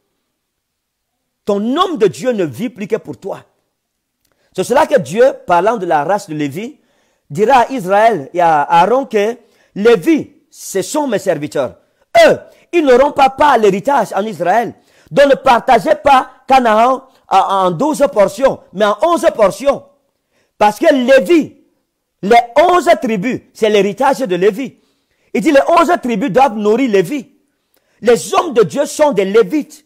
Ton homme de Dieu ne vit plus que pour toi. C'est cela que Dieu, parlant de la race de Lévi, dira à Israël et à Aaron que Lévi, ce sont mes serviteurs. Eux, ils n'auront pas l'héritage en Israël. Donc ne partagez pas Canaan en douze portions, mais en onze portions. Parce que Lévi, les onze tribus, c'est l'héritage de Lévi. Il dit les onze tribus doivent nourrir Lévi. Les hommes de Dieu sont des Lévites.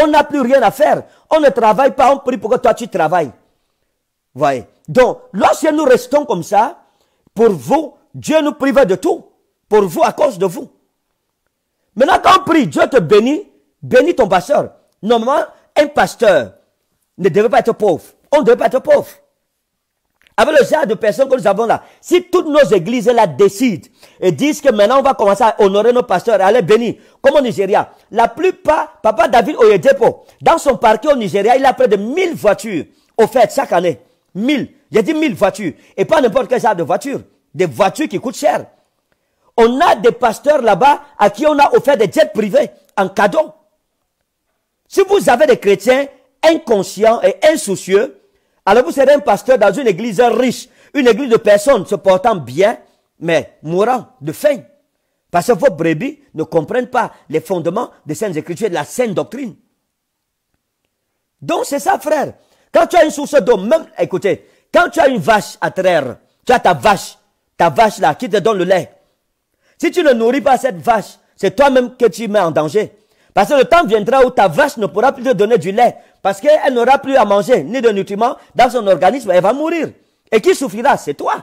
On n'a plus rien à faire. On ne travaille pas, on prie pour que toi tu travailles. Voyez. Donc, lorsque nous restons comme ça, pour vous, Dieu nous prive de tout. Pour vous, à cause de vous. Maintenant, quand on prie, Dieu te bénit, bénit ton pasteur. Normalement, un pasteur ne devait pas être pauvre. On ne devait pas être pauvre. Avec le genre de personnes que nous avons là, si toutes nos églises là décident et disent que maintenant on va commencer à honorer nos pasteurs et à les bénir, comme au Nigeria, la plupart, papa David Oyedepo, dans son parquet au Nigeria, il a près de 1000 voitures offertes chaque année. 1000. J'ai dit 1000 voitures. Et pas n'importe quel genre de voiture. Des voitures qui coûtent cher. On a des pasteurs là-bas à qui on a offert des jets privés en cadeau. Si vous avez des chrétiens inconscients et insoucieux, alors vous serez un pasteur dans une église riche, une église de personnes se portant bien, mais mourant de faim. Parce que vos brebis ne comprennent pas les fondements des saintes écritures, de la sainte doctrine. Donc c'est ça, frère. Quand tu as une source d'eau, même, écoutez, quand tu as une vache à traire, tu as ta vache, ta vache là, qui te donne le lait. Si tu ne nourris pas cette vache, c'est toi-même que tu mets en danger. Parce que le temps viendra où ta vache ne pourra plus te donner du lait, parce qu'elle n'aura plus à manger ni de nutriments dans son organisme, elle va mourir. Et qui souffrira C'est toi.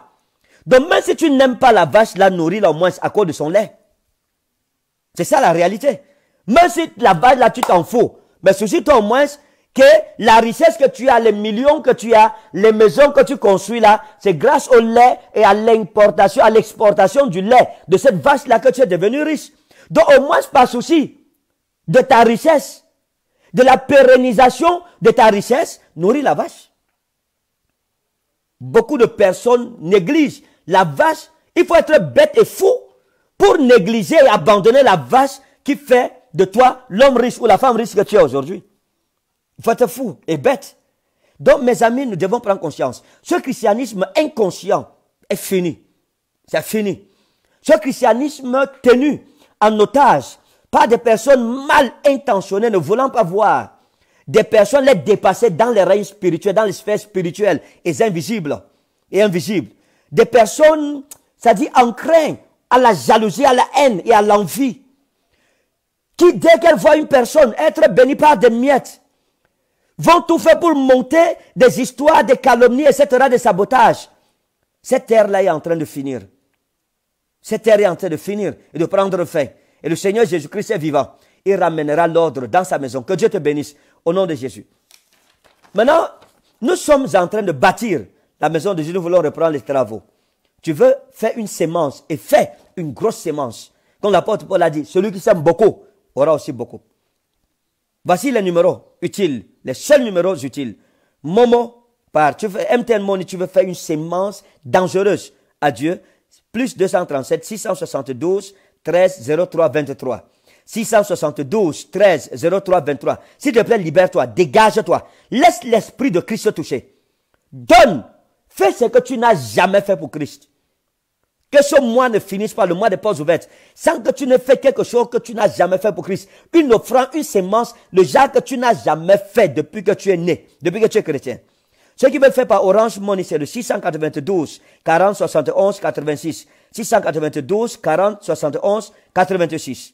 Donc même si tu n'aimes pas la vache, la nourris au moins à cause de son lait. C'est ça la réalité. Même si la vache, là, tu t'en fous, mais ceci toi au moins que la richesse que tu as, les millions que tu as, les maisons que tu construis là, c'est grâce au lait et à l'importation, à l'exportation du lait de cette vache-là que tu es devenu riche. Donc au moins pas souci, de ta richesse, de la pérennisation de ta richesse, nourrit la vache. Beaucoup de personnes négligent la vache. Il faut être bête et fou pour négliger et abandonner la vache qui fait de toi l'homme riche ou la femme riche que tu es aujourd'hui. Il faut être fou et bête. Donc, mes amis, nous devons prendre conscience. Ce christianisme inconscient est fini. C'est fini. Ce christianisme tenu en otage pas des personnes mal intentionnées ne voulant pas voir. Des personnes les dépasser dans les règnes spirituels, dans les sphères spirituelles et invisibles. Et invisibles. Des personnes, ça dit, ancrées à la jalousie, à la haine et à l'envie. Qui, dès qu'elles voient une personne être bénie par des miettes, vont tout faire pour monter des histoires, des calomnies, etc., de sabotage. Cette terre-là est en train de finir. Cette terre est en train de finir et de prendre fin. Et le Seigneur Jésus-Christ est vivant. Il ramènera l'ordre dans sa maison. Que Dieu te bénisse au nom de Jésus. Maintenant, nous sommes en train de bâtir la maison de Jésus. Nous voulons reprendre les travaux. Tu veux faire une sémence et fais une grosse sémence. Comme l'apôtre Paul a dit, celui qui sème beaucoup aura aussi beaucoup. Voici les numéros utiles, les seuls numéros utiles. Momo par, tu veux, MTN Money, tu veux faire une sémence dangereuse à Dieu. Plus 237, 672, 13 03 23. 672 13 03 23. S'il te plaît, libère-toi, dégage-toi. Laisse l'esprit de Christ te toucher. Donne. Fais ce que tu n'as jamais fait pour Christ. Que ce mois ne finisse pas, le mois des portes ouvertes, sans que tu ne fais quelque chose que tu n'as jamais fait pour Christ. Une offrande, une sémence, le genre que tu n'as jamais fait depuis que tu es né, depuis que tu es chrétien. Ceux qui veulent faire par Orange Money, c'est le 692 40 71 86. 692 40 71 86.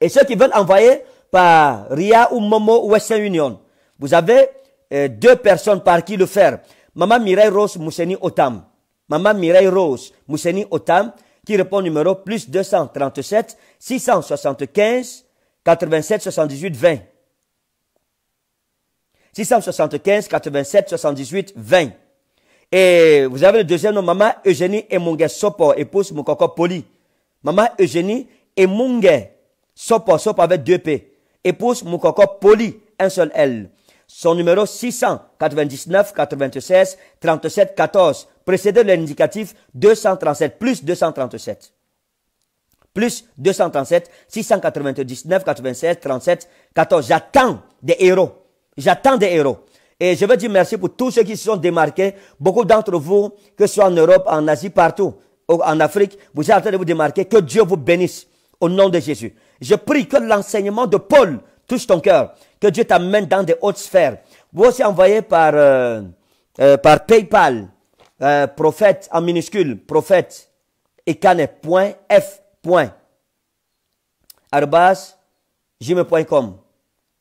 Et ceux qui veulent envoyer par RIA ou Momo Western Union, vous avez euh, deux personnes par qui le faire. Maman Mireille Rose Mousseni Otam. Maman Mireille Rose Mousseni Otam qui répond au numéro plus 237 675 87 78 20. 675 87 78 20. Et vous avez le deuxième nom, Maman Eugénie Emongue Sopo, épouse Moukoko Poli. Maman Eugénie Emongue Sopo, Sopo avec deux P. Épouse Moukoko Poli, un seul L. Son numéro 699 96 37 14, précédé de l'indicatif 237 plus 237 plus 237 699 96 37 14. J'attends des héros. J'attends des héros. Et je veux dire merci pour tous ceux qui se sont démarqués, beaucoup d'entre vous, que ce soit en Europe, en Asie, partout, en Afrique, vous êtes en train de vous démarquer. Que Dieu vous bénisse au nom de Jésus. Je prie que l'enseignement de Paul touche ton cœur, que Dieu t'amène dans des hautes sphères. Vous aussi envoyez par, euh, euh, par PayPal, euh, prophète en minuscule, prophète, et Arbas, Jume.com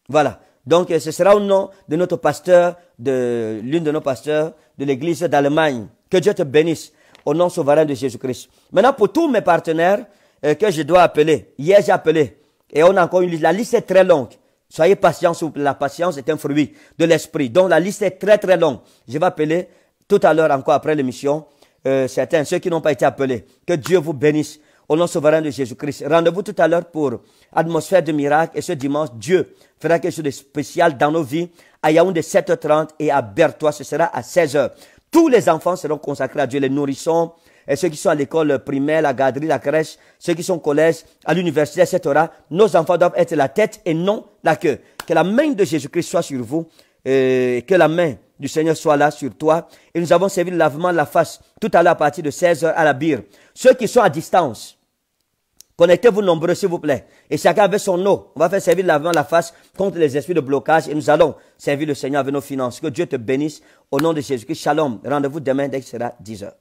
Voilà. Donc ce sera au nom de notre pasteur, de l'une de nos pasteurs de l'église d'Allemagne. Que Dieu te bénisse au nom souverain de Jésus-Christ. Maintenant, pour tous mes partenaires euh, que je dois appeler, hier j'ai appelé, et on a encore une liste. La liste est très longue. Soyez patients, la patience est un fruit de l'esprit. Donc la liste est très très longue. Je vais appeler tout à l'heure, encore après l'émission, euh, certains, ceux qui n'ont pas été appelés. Que Dieu vous bénisse au nom souverain de Jésus-Christ. Rendez-vous tout à l'heure pour Atmosphère de miracle. Et ce dimanche, Dieu fera quelque chose de spécial dans nos vies à Yaoundé 7h30 et à Berthois, ce sera à 16h. Tous les enfants seront consacrés à Dieu, les nourrissons, et ceux qui sont à l'école primaire, la garderie, la crèche, ceux qui sont au collège, à l'université, etc. Nos enfants doivent être la tête et non la queue. Que la main de Jésus-Christ soit sur vous, euh, et que la main du Seigneur soit là sur toi. Et nous avons servi le lavement de la face tout à l'heure à partir de 16h à la bire. Ceux qui sont à distance, Connectez-vous nombreux, s'il vous plaît. Et chacun avec son eau. On va faire servir le lavement de la face contre les esprits de blocage et nous allons servir le Seigneur avec nos finances. Que Dieu te bénisse. Au nom de Jésus-Christ, shalom. Rendez-vous demain dès qu'il sera 10 h